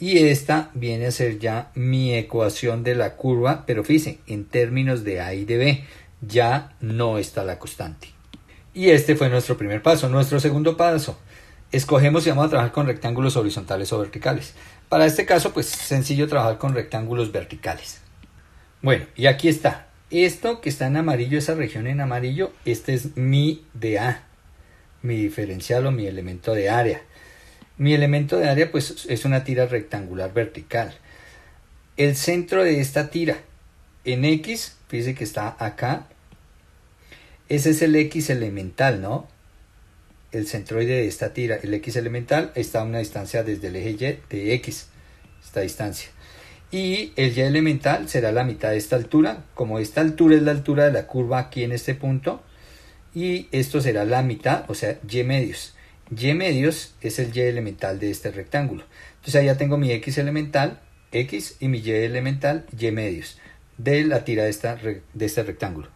Y esta viene a ser ya mi ecuación de la curva, pero fíjense, en términos de a y de b ya no está la constante. Y este fue nuestro primer paso. Nuestro segundo paso, escogemos si vamos a trabajar con rectángulos horizontales o verticales. Para este caso, pues sencillo trabajar con rectángulos verticales. Bueno, y aquí está. Esto que está en amarillo, esa región en amarillo, este es mi DA. mi diferencial o mi elemento de área. Mi elemento de área, pues es una tira rectangular vertical. El centro de esta tira en X, fíjese que está acá, ese es el X elemental, ¿no? El centroide de esta tira, el X elemental, está a una distancia desde el eje Y de X, esta distancia. Y el Y elemental será la mitad de esta altura, como esta altura es la altura de la curva aquí en este punto, y esto será la mitad, o sea, Y medios. Y medios es el Y elemental de este rectángulo. Entonces ya tengo mi X elemental, X y mi Y elemental, Y medios de la tira de, esta, de este rectángulo.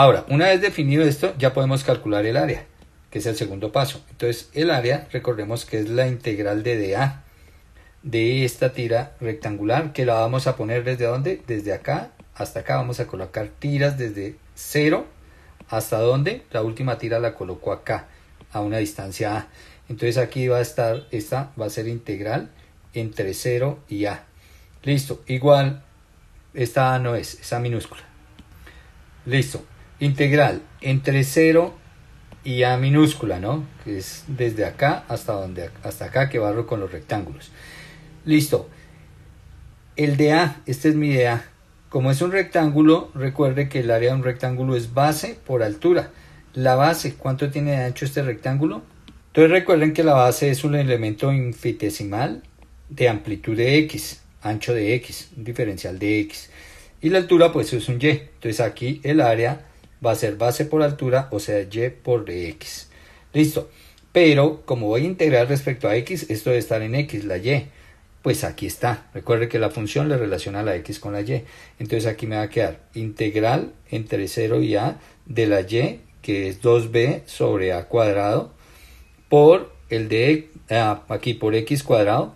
Ahora, una vez definido esto, ya podemos calcular el área, que es el segundo paso. Entonces, el área, recordemos que es la integral de DA, de esta tira rectangular, que la vamos a poner desde dónde? Desde acá hasta acá. Vamos a colocar tiras desde 0 hasta dónde? La última tira la coloco acá, a una distancia A. Entonces aquí va a estar, esta va a ser integral entre 0 y A. Listo, igual, esta A no es, esa minúscula. Listo, integral entre 0 y A minúscula, ¿no? Que es desde acá hasta, donde, hasta acá que barro con los rectángulos. Listo. El de A, este es mi idea. A. Como es un rectángulo, recuerde que el área de un rectángulo es base por altura. La base, ¿cuánto tiene de ancho este rectángulo? Entonces recuerden que la base es un elemento infinitesimal de amplitud de x, ancho de x, diferencial de x. Y la altura pues es un y. Entonces aquí el área va a ser base por altura, o sea, y por dx. Listo. Pero como voy a integrar respecto a x, esto debe estar en x, la y. Pues aquí está. Recuerde que la función le relaciona la x con la y. Entonces aquí me va a quedar integral entre 0 y a de la y, que es 2b sobre a cuadrado, por el de ah, aquí por x cuadrado,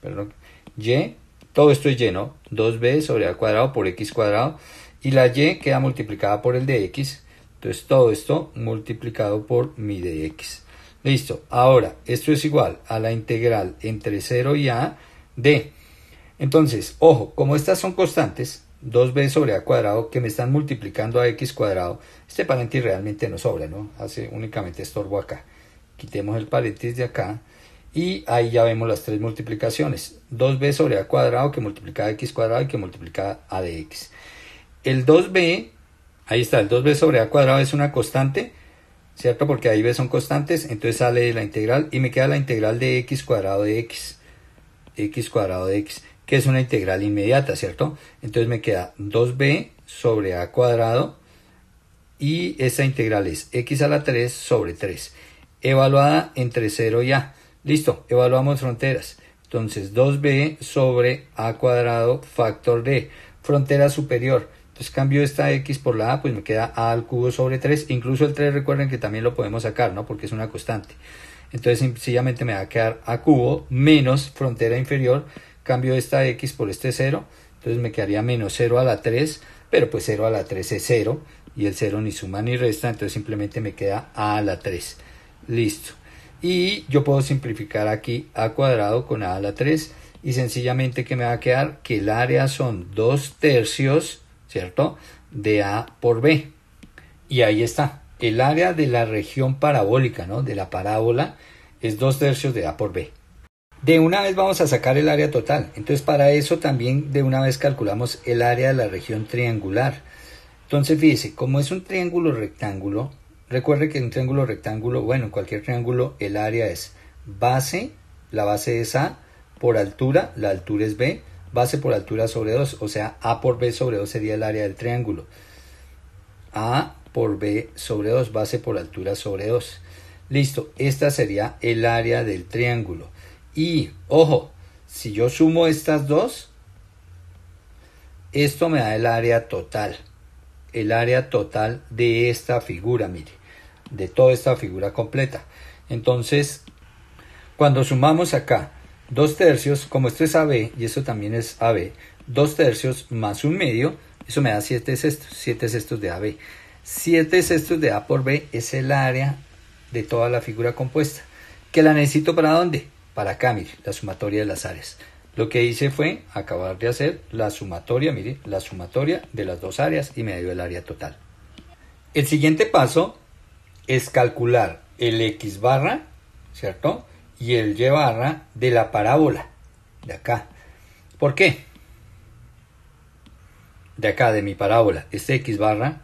perdón, y, todo esto es lleno, 2b sobre a cuadrado por x cuadrado y la y queda multiplicada por el de x. Entonces todo esto multiplicado por mi de x. Listo. Ahora, esto es igual a la integral entre 0 y a de. Entonces, ojo, como estas son constantes, 2b sobre a cuadrado que me están multiplicando a x cuadrado, este paréntesis realmente no sobra, ¿no? Hace únicamente estorbo acá. Quitemos el paréntesis de acá. Y ahí ya vemos las tres multiplicaciones. 2b sobre a cuadrado que multiplica a x cuadrado y que multiplica a de x. El 2b, ahí está, el 2b sobre a cuadrado es una constante, ¿cierto? Porque ahí b son constantes, entonces sale la integral y me queda la integral de x cuadrado de x, x cuadrado de x, que es una integral inmediata, ¿cierto? Entonces me queda 2b sobre a cuadrado y esa integral es x a la 3 sobre 3, evaluada entre 0 y a. Listo, evaluamos fronteras. Entonces 2b sobre a cuadrado factor de frontera superior. Entonces cambio esta x por la a, pues me queda a al cubo sobre 3. Incluso el 3 recuerden que también lo podemos sacar, ¿no? Porque es una constante. Entonces sencillamente me va a quedar a cubo menos frontera inferior. Cambio esta x por este 0. Entonces me quedaría menos 0 a la 3. Pero pues 0 a la 3 es 0. Y el 0 ni suma ni resta. Entonces simplemente me queda a a la 3. Listo. Y yo puedo simplificar aquí a cuadrado con a a la 3. Y sencillamente que me va a quedar que el área son 2 tercios ¿cierto? De A por B. Y ahí está. El área de la región parabólica, ¿no? De la parábola es dos tercios de A por B. De una vez vamos a sacar el área total. Entonces para eso también de una vez calculamos el área de la región triangular. Entonces fíjese, como es un triángulo rectángulo, recuerde que en un triángulo rectángulo, bueno, en cualquier triángulo el área es base, la base es A, por altura, la altura es B, base por altura sobre 2, o sea, A por B sobre 2 sería el área del triángulo. A por B sobre 2, base por altura sobre 2. Listo, esta sería el área del triángulo. Y, ojo, si yo sumo estas dos, esto me da el área total. El área total de esta figura, mire. De toda esta figura completa. Entonces, cuando sumamos acá Dos tercios, como esto es AB y esto también es AB, dos tercios más un medio, eso me da 7 sextos, 7 sextos de AB. 7 sextos de A por B es el área de toda la figura compuesta. ¿Que la necesito para dónde? Para acá, mire, la sumatoria de las áreas. Lo que hice fue acabar de hacer la sumatoria, mire, la sumatoria de las dos áreas y me dio el área total. El siguiente paso es calcular el X barra, ¿cierto? y el barra de la parábola, de acá. ¿Por qué? De acá, de mi parábola, este x barra,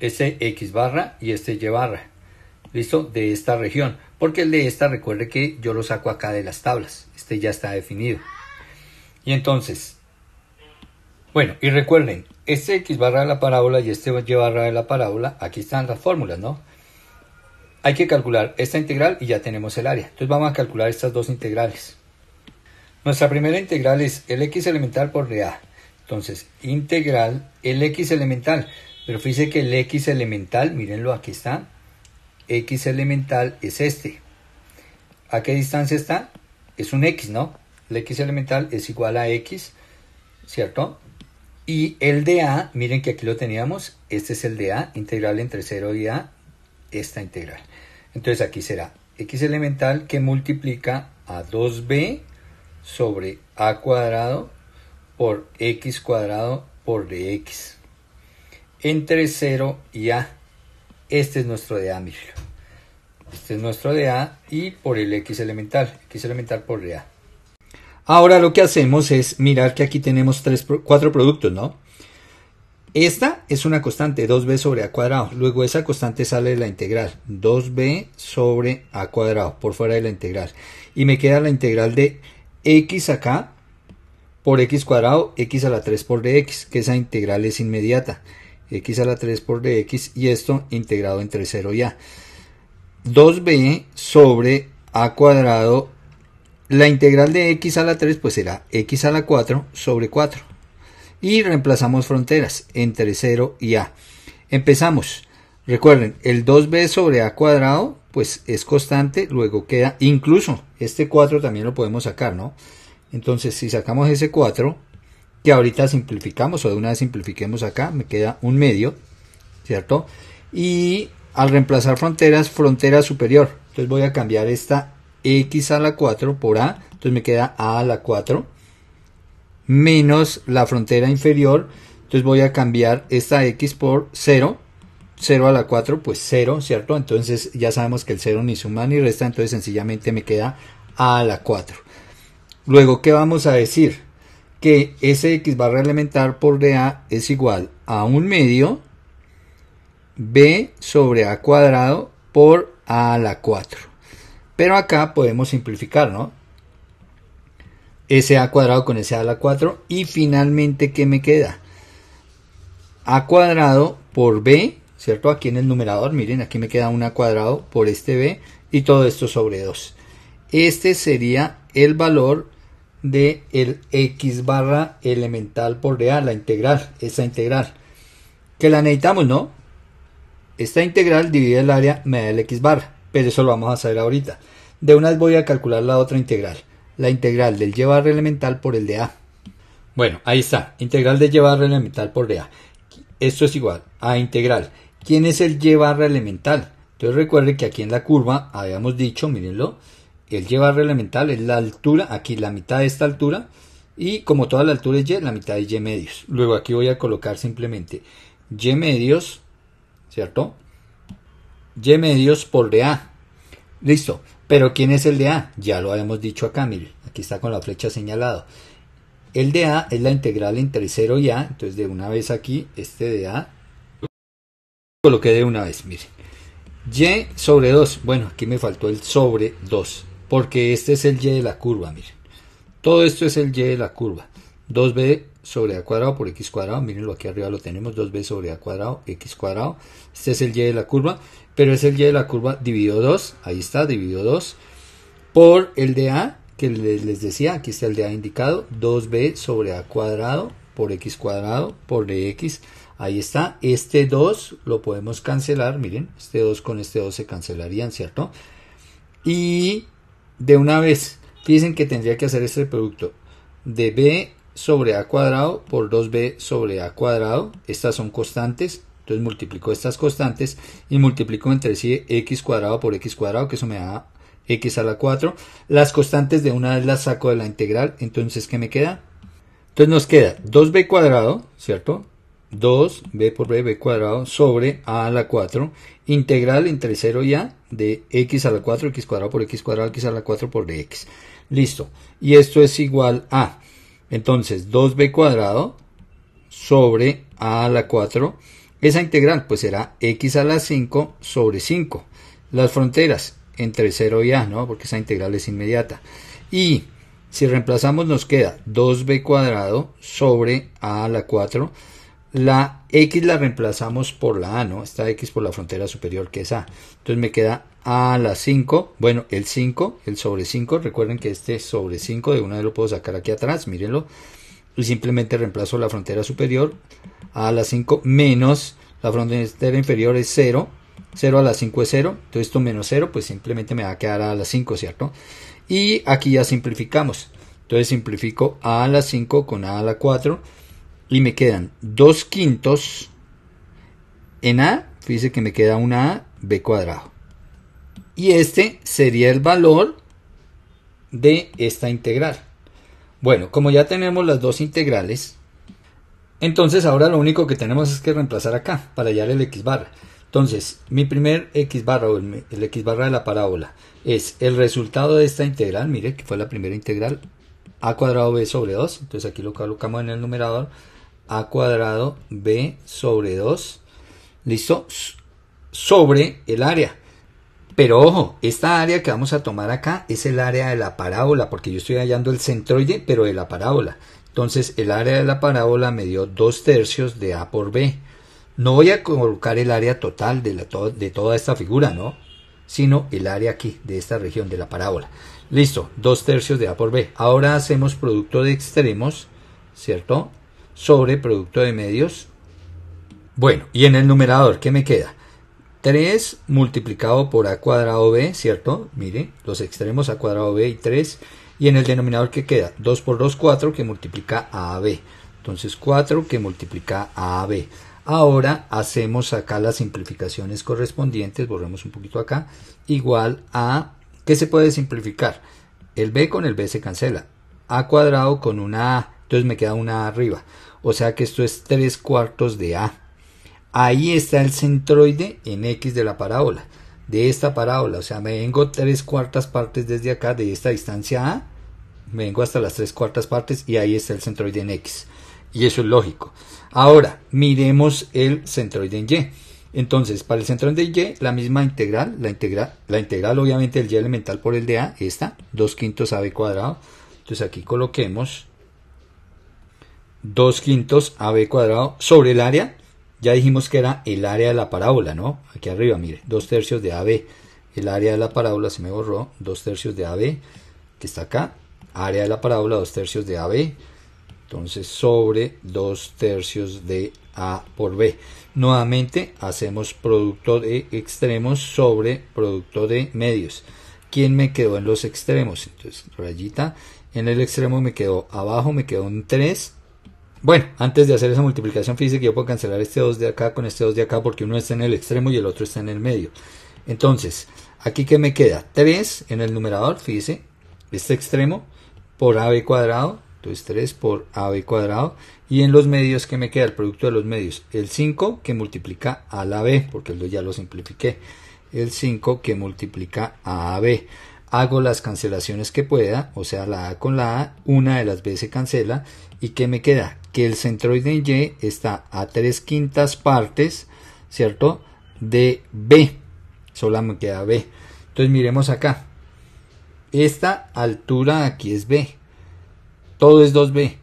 ese x barra y este y barra, ¿listo? De esta región, porque el de esta, recuerde que yo lo saco acá de las tablas, este ya está definido. Y entonces, bueno, y recuerden, este x barra de la parábola y este y barra de la parábola, aquí están las fórmulas, ¿no? Hay que calcular esta integral y ya tenemos el área. Entonces vamos a calcular estas dos integrales. Nuestra primera integral es el x elemental por a Entonces, integral el x elemental. Pero fíjense que el x elemental, mírenlo, aquí está. x elemental es este. ¿A qué distancia está? Es un x, ¿no? El x elemental es igual a x, ¿cierto? Y el de A, miren que aquí lo teníamos, este es el de A, integral entre 0 y A, esta integral. Entonces aquí será x elemental que multiplica a 2b sobre a cuadrado por x cuadrado por dx entre 0 y a. Este es nuestro de a, Michio. Este es nuestro de a y por el x elemental, x elemental por a. Ahora lo que hacemos es mirar que aquí tenemos tres, cuatro productos, ¿no? Esta es una constante 2b sobre a cuadrado. Luego esa constante sale de la integral 2b sobre a cuadrado por fuera de la integral. Y me queda la integral de x acá por x cuadrado, x a la 3 por dx, que esa integral es inmediata. x a la 3 por dx y esto integrado entre 0 y a. 2b sobre a cuadrado. La integral de x a la 3 pues será x a la 4 sobre 4 y reemplazamos fronteras entre 0 y a. Empezamos. Recuerden, el 2b sobre a cuadrado pues es constante, luego queda incluso este 4 también lo podemos sacar, ¿no? Entonces si sacamos ese 4, que ahorita simplificamos o de una vez simplifiquemos acá, me queda un medio, ¿cierto? Y al reemplazar fronteras, frontera superior. Entonces voy a cambiar esta x a la 4 por a, entonces me queda a a la 4 menos la frontera inferior. Entonces voy a cambiar esta x por 0. 0 a la 4, pues 0, ¿cierto? Entonces ya sabemos que el 0 ni suma ni resta, entonces sencillamente me queda a la 4. Luego, ¿qué vamos a decir? Que ese x barra elemental por dA es igual a un medio b sobre a cuadrado por a la 4. Pero acá podemos simplificar, ¿no? S a cuadrado con ese a la 4 y finalmente ¿qué me queda? a cuadrado por b, ¿cierto? Aquí en el numerador, miren, aquí me queda a cuadrado por este b y todo esto sobre 2. Este sería el valor de el x barra elemental por a, la integral, esa integral. Que la necesitamos, ¿no? Esta integral divide el área, me da el x barra, pero eso lo vamos a saber ahorita. De una vez voy a calcular la otra integral la integral del y barra elemental por el de A. Bueno, ahí está, integral del y barra elemental por de A. Esto es igual a integral. ¿Quién es el y barra elemental? Entonces recuerde que aquí en la curva habíamos dicho, mírenlo, el y barra elemental es la altura, aquí la mitad de esta altura, y como toda la altura es y, la mitad es y medios. Luego aquí voy a colocar simplemente y medios, ¿cierto? y medios por de A. Listo. Pero ¿quién es el de A? Ya lo habíamos dicho acá, miren, aquí está con la flecha señalado. El de A es la integral entre 0 y A, entonces de una vez aquí, este de A, coloqué de una vez, miren. Y sobre 2, bueno, aquí me faltó el sobre 2, porque este es el Y de la curva, miren. Todo esto es el Y de la curva. 2B sobre A cuadrado por X cuadrado, lo aquí arriba lo tenemos, 2B sobre A cuadrado, X cuadrado. Este es el Y de la curva pero es el y de la curva dividido 2, ahí está, dividido 2, por el de A, que les, decía, aquí está el de A indicado, 2B sobre A cuadrado por X cuadrado por DX, ahí está, este 2 lo podemos cancelar, miren, este 2 con este 2 se cancelarían, ¿cierto? Y de una vez, fíjense que tendría que hacer este producto de B sobre A cuadrado por 2B sobre A cuadrado, estas son constantes, entonces multiplico estas constantes y multiplico entre sí x cuadrado por x cuadrado, que eso me da x a la 4. Las constantes de una vez las saco de la integral, entonces ¿qué me queda? Entonces nos queda 2b cuadrado, ¿cierto? 2b por b, b cuadrado sobre a a la 4, integral entre 0 y a de x a la 4, x cuadrado por x cuadrado, x a la 4 por dx. Listo. Y esto es igual a, entonces, 2b cuadrado sobre a a la 4 esa integral pues será x a la 5 sobre 5. Las fronteras entre 0 y a, ¿no? Porque esa integral es inmediata. Y si reemplazamos nos queda 2b cuadrado sobre a a la 4. La x la reemplazamos por la a, ¿no? Esta x por la frontera superior que es a. Entonces me queda a a la 5. Bueno, el 5, el sobre 5. Recuerden que este sobre 5 de una vez lo puedo sacar aquí atrás. Mírenlo y simplemente reemplazo la frontera superior a la 5 menos la frontera inferior es 0. 0 a la 5 es 0. Entonces esto menos 0 pues simplemente me va a quedar a la 5, ¿cierto? Y aquí ya simplificamos. Entonces simplifico a, a la 5 con a, a la 4 y me quedan 2 quintos en a. Fíjese que me queda una a b cuadrado. Y este sería el valor de esta integral. Bueno, como ya tenemos las dos integrales, entonces ahora lo único que tenemos es que reemplazar acá para hallar el x barra. Entonces, mi primer x barra o el, x barra de la parábola es el resultado de esta integral. Mire que fue la primera integral a cuadrado b sobre 2. Entonces aquí lo colocamos en el numerador. a cuadrado b sobre 2. Listo. Sobre el área. Pero ojo, esta área que vamos a tomar acá es el área de la parábola, porque yo estoy hallando el centroide, pero de la parábola. Entonces el área de la parábola me dio dos tercios de A por B. No voy a colocar el área total de, toda esta figura, ¿no? Sino el área aquí, de esta región, de la parábola. Listo, dos tercios de A por B. Ahora hacemos producto de extremos, ¿cierto? Sobre producto de medios. Bueno, y en el numerador, ¿qué me queda? 3 multiplicado por a cuadrado b, ¿cierto? Mire, los extremos a cuadrado b y 3. Y en el denominador que queda 2 por 2, 4 que multiplica a b. Entonces 4 que multiplica a a b. Ahora hacemos acá las simplificaciones correspondientes, borremos un poquito acá, igual a, ¿qué se puede simplificar? El b con el b se cancela, a cuadrado con una a, entonces me queda una a arriba, o sea que esto es 3 cuartos de a. Ahí está el centroide en X de la parábola. De esta parábola, o sea, me vengo tres cuartas partes desde acá, de esta distancia A, me vengo hasta las tres cuartas partes y ahí está el centroide en X. Y eso es lógico. Ahora, miremos el centroide en Y. Entonces, para el centroide en Y, la misma integral, la integral, la integral obviamente del Y elemental por el de A, esta, 2 quintos AB cuadrado. Entonces aquí coloquemos 2 quintos AB cuadrado sobre el área ya dijimos que era el área de la parábola, ¿no? Aquí arriba, mire, dos tercios de AB. El área de la parábola se me borró, dos tercios de AB, que está acá. Área de la parábola, dos tercios de AB. Entonces, sobre dos tercios de A por B. Nuevamente, hacemos producto de extremos sobre producto de medios. ¿Quién me quedó en los extremos? Entonces, rayita. En el extremo me quedó abajo, me quedó un 3 bueno, antes de hacer esa multiplicación física, yo puedo cancelar este 2 de acá con este 2 de acá porque uno está en el extremo y el otro está en el medio. Entonces, aquí que me queda 3 en el numerador, fíjese, este extremo por AB cuadrado, entonces 3 por AB cuadrado. Y en los medios, que me queda? El producto de los medios. El 5 que multiplica a la B, porque ya lo simplifiqué. El 5 que multiplica a AB. Hago las cancelaciones que pueda, o sea, la A con la A, una de las B se cancela. ¿Y qué me queda? que el centroide en Y está a tres quintas partes, ¿cierto? De B. Solo me queda B. Entonces miremos acá. Esta altura aquí es B. Todo es 2B.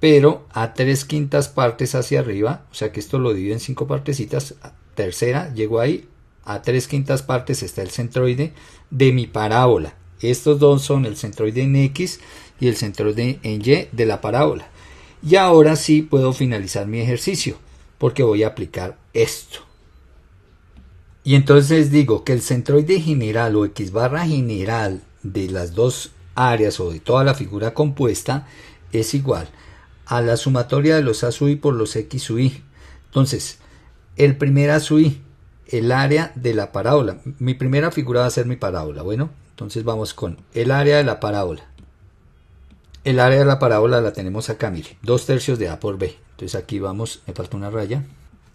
Pero a tres quintas partes hacia arriba, o sea que esto lo divido en cinco partecitas, tercera, llego ahí, a tres quintas partes está el centroide de mi parábola. Estos dos son el centroide en X y el centroide en Y de la parábola. Y ahora sí puedo finalizar mi ejercicio porque voy a aplicar esto. Y entonces digo que el centroide general o x barra general de las dos áreas o de toda la figura compuesta es igual a la sumatoria de los a sub i por los x sub i. Entonces, el primer a sub i, el área de la parábola. Mi primera figura va a ser mi parábola. Bueno, entonces vamos con el área de la parábola. El área de la parábola la tenemos acá, mire, 2 tercios de A por B. Entonces aquí vamos, me falta una raya.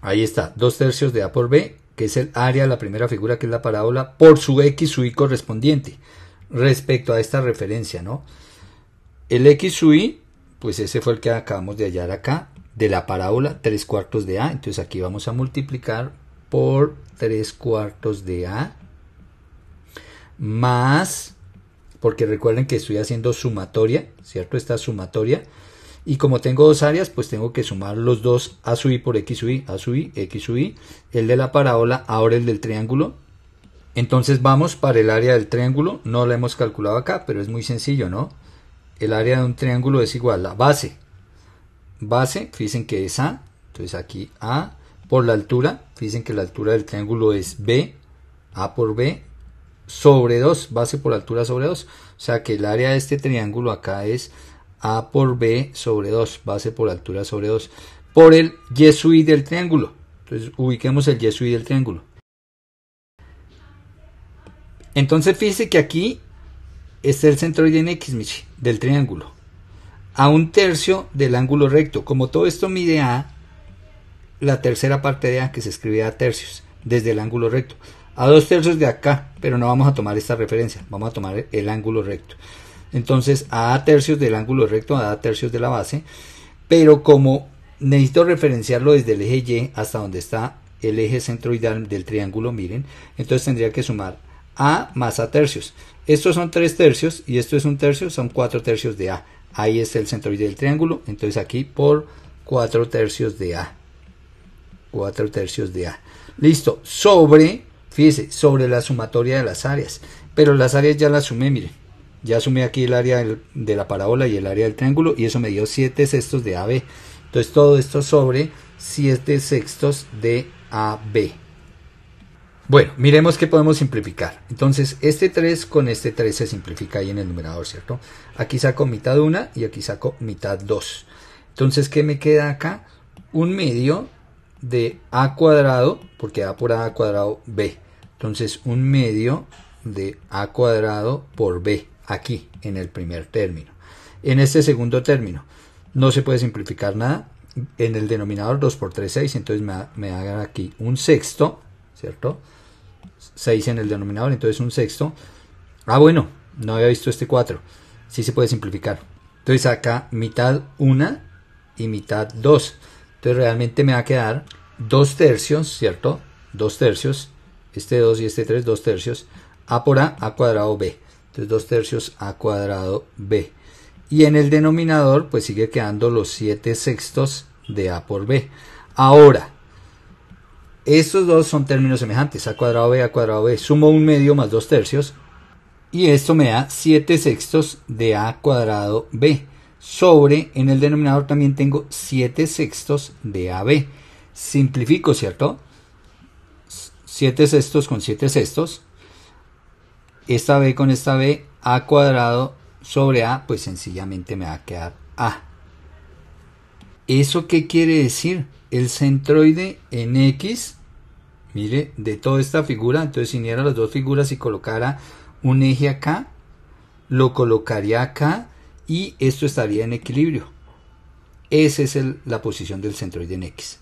Ahí está, 2 tercios de A por B, que es el área de la primera figura, que es la parábola, por su X, su Y correspondiente, respecto a esta referencia, ¿no? El X, su Y, pues ese fue el que acabamos de hallar acá, de la parábola, 3 cuartos de A. Entonces aquí vamos a multiplicar por 3 cuartos de A, más porque recuerden que estoy haciendo sumatoria, ¿cierto? Esta sumatoria. Y como tengo dos áreas, pues tengo que sumar los dos a sub i por x sub i, a sub i, x sub i, el de la parábola, ahora el del triángulo. Entonces vamos para el área del triángulo, no la hemos calculado acá, pero es muy sencillo, ¿no? El área de un triángulo es igual a base, base, fíjense que es a, entonces aquí a, por la altura, fíjense que la altura del triángulo es b, a por b, sobre 2, base por altura sobre 2. O sea que el área de este triángulo acá es A por B sobre 2, base por altura sobre 2, por el Y del triángulo. Entonces ubiquemos el Y del triángulo. Entonces fíjese que aquí está el centroide en X, del triángulo. A un tercio del ángulo recto. Como todo esto mide A, la tercera parte de A que se escribe a tercios, desde el ángulo recto a dos tercios de acá, pero no vamos a tomar esta referencia, vamos a tomar el ángulo recto. Entonces, a tercios del ángulo recto, a tercios de la base, pero como necesito referenciarlo desde el eje Y hasta donde está el eje centroidal del triángulo, miren, entonces tendría que sumar A más A tercios. Estos son tres tercios y esto es un tercio, son cuatro tercios de A. Ahí está el centroide del triángulo, entonces aquí por cuatro tercios de A. Cuatro tercios de A. Listo, sobre Fíjese, sobre la sumatoria de las áreas. Pero las áreas ya las sumé, mire. Ya sumé aquí el área de la parábola y el área del triángulo y eso me dio 7 sextos de AB. Entonces todo esto sobre 7 sextos de AB. Bueno, miremos qué podemos simplificar. Entonces, este 3 con este 3 se simplifica ahí en el numerador, ¿cierto? Aquí saco mitad 1 y aquí saco mitad 2. Entonces, ¿qué me queda acá? Un medio de a cuadrado, porque a por a cuadrado b. Entonces un medio de a cuadrado por b, aquí, en el primer término. En este segundo término, no se puede simplificar nada. En el denominador 2 por 3, 6, entonces me, me hagan aquí un sexto, ¿cierto? 6 en el denominador, entonces un sexto. Ah, bueno, no había visto este 4. si se puede simplificar. Entonces acá mitad 1 y mitad 2. Entonces realmente me va a quedar 2 tercios, ¿cierto? 2 tercios, este 2 y este 3, 2 tercios, a por a, a cuadrado b. Entonces 2 tercios a cuadrado b. Y en el denominador pues sigue quedando los 7 sextos de a por b. Ahora, estos dos son términos semejantes, a cuadrado b, a cuadrado b. Sumo un medio más 2 tercios. Y esto me da 7 sextos de a cuadrado b sobre, en el denominador también tengo 7 sextos de AB. Simplifico, ¿cierto? 7 sextos con 7 sextos. Esta B con esta B, A cuadrado sobre A, pues sencillamente me va a quedar A. ¿Eso qué quiere decir? El centroide en X, mire, de toda esta figura, entonces si uniera las dos figuras y colocara un eje acá, lo colocaría acá y esto estaría en equilibrio. Esa es la posición del centroide en X.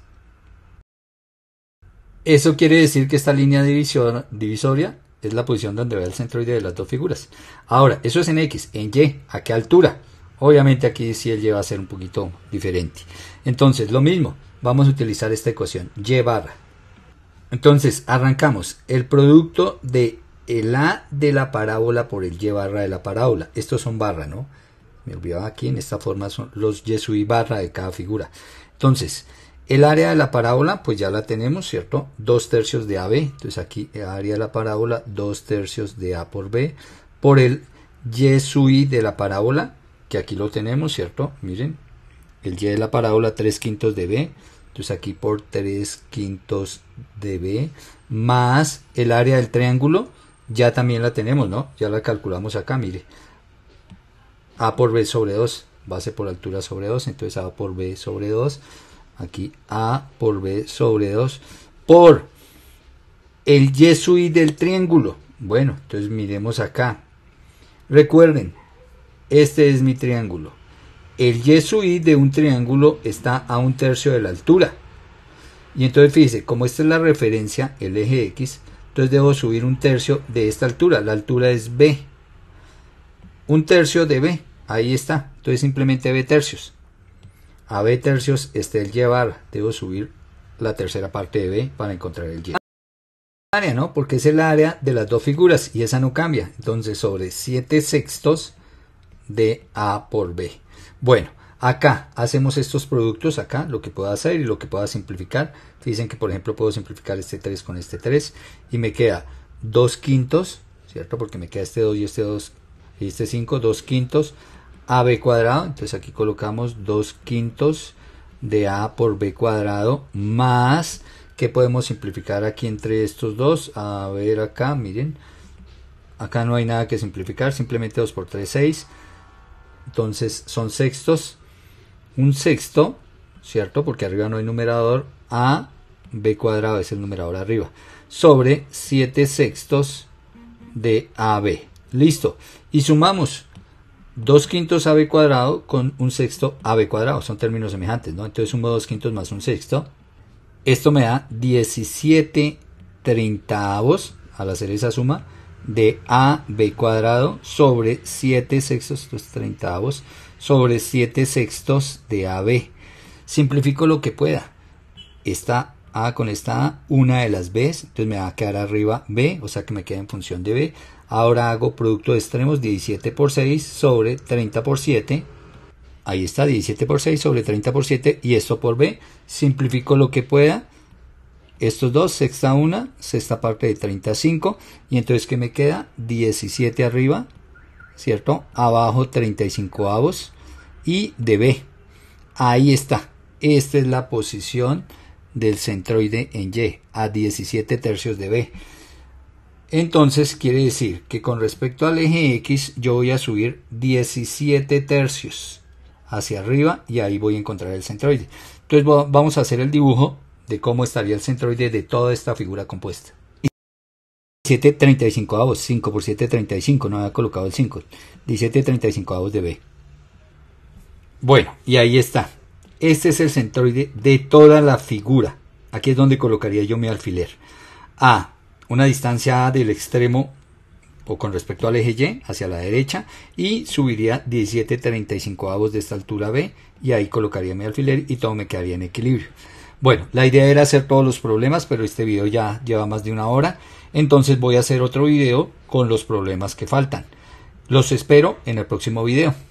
Eso quiere decir que esta línea divisoria es la posición donde va el centroide de las dos figuras. Ahora, eso es en X, en Y, ¿a qué altura? Obviamente aquí sí el Y va a ser un poquito diferente. Entonces, lo mismo, vamos a utilizar esta ecuación, Y barra. Entonces, arrancamos el producto de el A de la parábola por el Y barra de la parábola. Estos son barra, ¿no? me olvidaba aquí, en esta forma son los yesui barra de cada figura. Entonces, el área de la parábola, pues ya la tenemos, ¿cierto? Dos tercios de AB. Entonces aquí el área de la parábola, dos tercios de A por B. Por el Yesui de la parábola, que aquí lo tenemos, ¿cierto? Miren, el Y de la parábola, tres quintos de B. Entonces aquí por tres quintos de B. Más el área del triángulo, ya también la tenemos, ¿no? Ya la calculamos acá, mire. A por B sobre 2, base por altura sobre 2, entonces A por B sobre 2, aquí A por B sobre 2, por el y del triángulo. Bueno, entonces miremos acá. Recuerden, este es mi triángulo. El y de un triángulo está a un tercio de la altura. Y entonces fíjense, como esta es la referencia, el eje X, entonces debo subir un tercio de esta altura. La altura es B. Un tercio de B. Ahí está. Entonces simplemente B tercios. A B tercios está el llevar. Debo subir la tercera parte de B para encontrar el Y. Área, ¿no? Porque es el área de las dos figuras y esa no cambia. Entonces sobre 7 sextos de A por B. Bueno, acá hacemos estos productos, acá lo que pueda hacer y lo que pueda simplificar. Dicen que por ejemplo puedo simplificar este 3 con este 3 y me queda 2 quintos, ¿cierto? Porque me queda este 2 y este 2 y este 5, 2 quintos AB cuadrado. Entonces aquí colocamos 2 quintos de A por B cuadrado más que podemos simplificar aquí entre estos dos. A ver acá, miren. Acá no hay nada que simplificar, simplemente 2 por 3 6. Entonces son sextos. Un sexto, ¿cierto? Porque arriba no hay numerador. A, B cuadrado es el numerador arriba. Sobre 7 sextos de AB. Listo. Y sumamos 2 quintos AB cuadrado con un sexto AB cuadrado. Son términos semejantes, ¿no? Entonces sumo 2 quintos más un sexto. Esto me da 17 treintavos al hacer esa suma de AB cuadrado sobre 7 sextos, estos treintavos, sobre 7 sextos de AB. Simplifico lo que pueda. Esta A con esta A, una de las b entonces me va a quedar arriba B, o sea que me queda en función de B. Ahora hago producto de extremos 17 por 6 sobre 30 por 7. Ahí está, 17 por 6 sobre 30 por 7 y esto por B. Simplifico lo que pueda. Estos dos, sexta una sexta parte de 35. Y entonces, ¿qué me queda? 17 arriba, ¿cierto? Abajo 35 avos y de B. Ahí está. Esta es la posición del centroide en Y, a 17 tercios de B. Entonces quiere decir que con respecto al eje X yo voy a subir 17 tercios hacia arriba y ahí voy a encontrar el centroide. Entonces vamos a hacer el dibujo de cómo estaría el centroide de toda esta figura compuesta. 17 35 avos, 5 por 7 35, no había colocado el 5, 17 35 avos de B. Bueno, y ahí está. Este es el centroide de toda la figura. Aquí es donde colocaría yo mi alfiler. A, una distancia del extremo o con respecto al eje Y hacia la derecha y subiría 17,35 avos de esta altura B y ahí colocaría mi alfiler y todo me quedaría en equilibrio. Bueno, la idea era hacer todos los problemas, pero este video ya lleva más de una hora, entonces voy a hacer otro video con los problemas que faltan. Los espero en el próximo video.